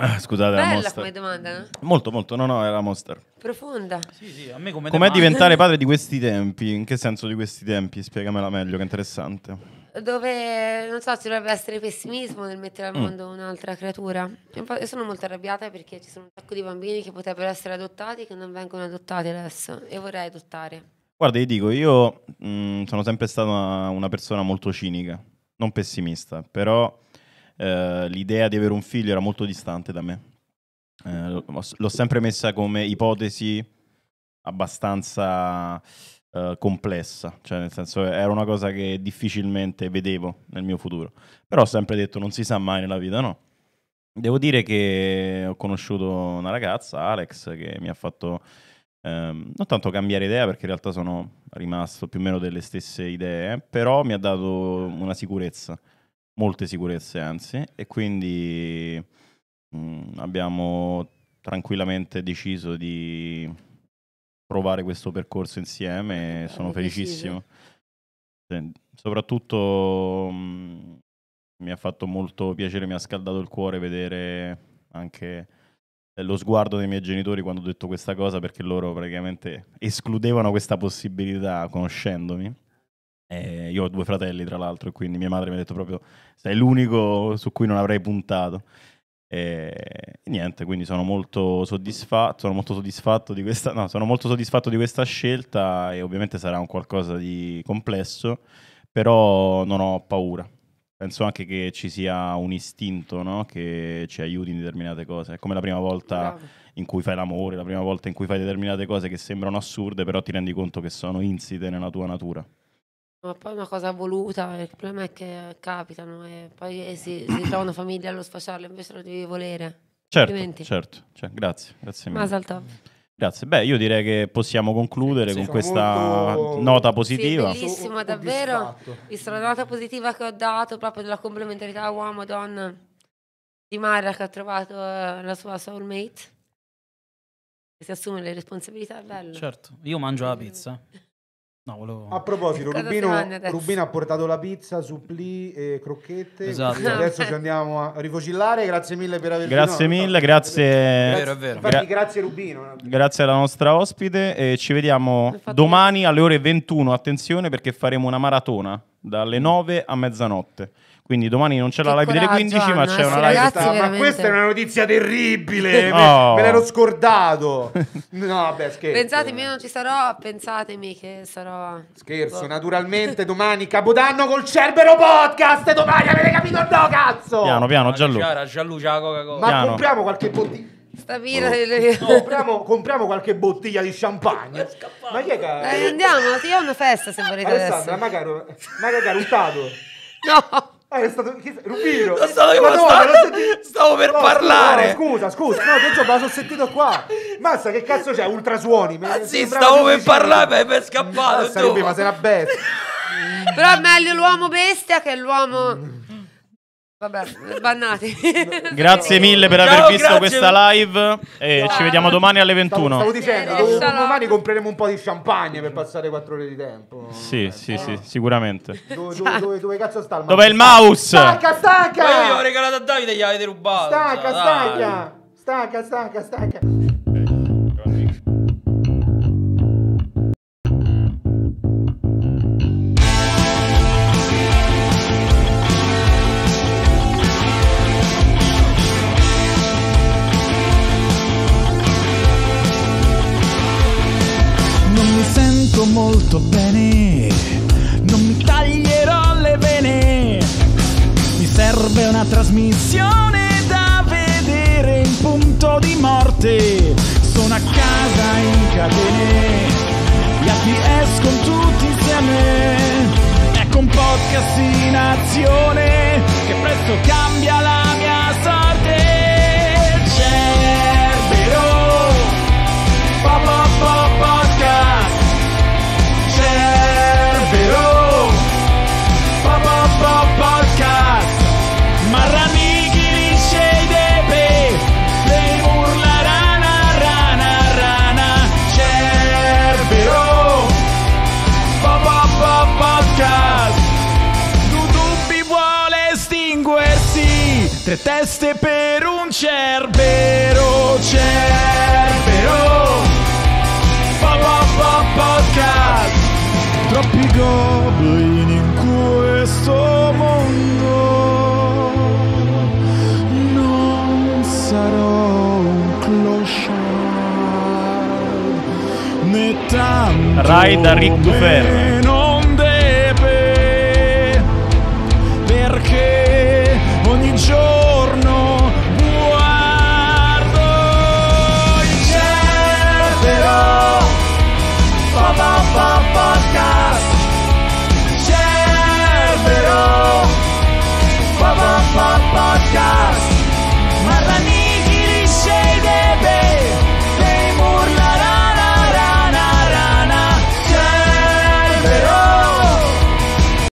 Ah, scusate, Bella Monster. come domanda, no? Molto, molto, no, no, è la Monster. Profonda. Sì, sì, a me come Com'è diventare padre di questi tempi? In che senso di questi tempi? Spiegamela meglio, che interessante dove non so se dovrebbe essere pessimismo nel mettere al mm. mondo mm. un'altra creatura. Io sono molto arrabbiata perché ci sono un sacco di bambini che potrebbero essere adottati che non vengono adottati adesso e vorrei adottare. Guarda, io dico, io mh, mm, sono sempre stata una, una, persona molto cinica, non pessimista, però eh, l'idea di avere un figlio era molto distante da me. Eh, l'ho sempre messa come ipotesi abbastanza eh, complessa, cioè nel senso era una cosa che difficilmente vedevo nel mio futuro. Però ho sempre detto non si sa mai nella vita, no. Devo dire che ho conosciuto una ragazza, Alex, che mi ha fatto ehm, non tanto cambiare idea perché in realtà sono rimasto più o meno delle stesse idee, però mi ha dato una sicurezza, molte sicurezze anzi, e quindi mh, mm, abbiamo tranquillamente deciso di provare questo percorso insieme, eh, sono felicissimo. Sì, soprattutto mh, mm, mi ha fatto molto piacere, mi ha scaldato il cuore vedere anche lo sguardo dei miei genitori quando ho detto questa cosa perché loro praticamente escludevano questa possibilità conoscendomi. Eh, io ho due fratelli tra l'altro e quindi mia madre mi ha detto proprio sei l'unico su cui non avrei puntato. E niente, quindi sono molto soddisfatto, sono molto soddisfatto, di questa, no, sono molto soddisfatto di questa scelta e ovviamente sarà un qualcosa di complesso, però non ho paura. Penso anche che ci sia un istinto no? che ci aiuti in determinate cose. È come la prima volta Bravo. in cui fai l'amore, la prima volta in cui fai determinate cose che sembrano assurde, però ti rendi conto che sono insite nella tua natura. Ma poi è una cosa voluta, il problema è che capitano e poi eh, si, si trovano famiglie allo sfasciarle, invece lo devi volere. Certo, certo. Cioè, grazie, grazie mille. Masaltov. Grazie. Beh, io direi che possiamo concludere sì, con questa molto... nota positiva. Sì, bellissima, davvero. Visto la nota positiva che ho dato proprio della complementarità uomo-donna di Mara che ha trovato eh, la sua soulmate, che si assume le responsabilità, è bello. Certo, io mangio la mm. pizza. No, volevo... A proposito, Rubino, Rubino, ha portato la pizza, supplì e crocchette. Esatto. Adesso ci andiamo a rifocillare. Grazie mille per aver Grazie no, mille, no, grazie. È vero, è vero. Infatti, grazie Rubino. Grazie alla nostra ospite. E ci vediamo domani alle ore 21. Attenzione perché faremo una maratona dalle 9 a mezzanotte. Quindi domani non c'è che la live delle 15, ma c'è una live. Ragazzi, ma questa è una notizia terribile. Oh. Me, me l'ero scordato. No, vabbè, scherzo. Pensatemi, io non ci sarò. Pensatemi che sarò. Scherzo, boh. naturalmente. domani Capodanno col Cerbero Podcast. Domani avete capito? No, cazzo. Piano, piano, Gianlu. Gianlu, c'è la Coca-Cola. Ma piano. compriamo qualche bottiglia. Stabile oh. delle... no, compriamo, compriamo, qualche bottiglia di champagne. Ma chi è che... Dai, eh, andiamo, ti ho una festa se ah, volete Alessandra, adesso. Alessandra, magari, magari un tato. No. Eh, è stato Rubino. Lo so, io Madonna, stavo, senti... stavo per no, parlare. No, scusa, scusa. No, che gioco, ma sono sentito qua. Mazza, che cazzo c'è? Ultrasuoni. Mi ah, sì, stavo per parlare, mi è scappato. Mazza, Rubino, ma sei una bestia. Però è meglio l'uomo bestia che l'uomo... Vabbè, bannate. grazie mille per aver Ciao, visto grazie. questa live e Ciao. ci vediamo domani alle 21. Stavo, stavo dicendo, eh, dom- domani compreremo un po' di champagne per passare 4 ore di tempo. Sì, eh, sì, no? sì, sicuramente. Dove, dove, dove, dove, cazzo sta il mouse? Dove il mouse? Stacca, stacca! Ma io gli ho regalato a Davide e gli avete rubato. Stacca, cioè, stacca, stacca, stacca, stacca. vaccinazione che presto cambia goblin in questo mondo non sarò un clochard né tanto Rai da Rick Dufer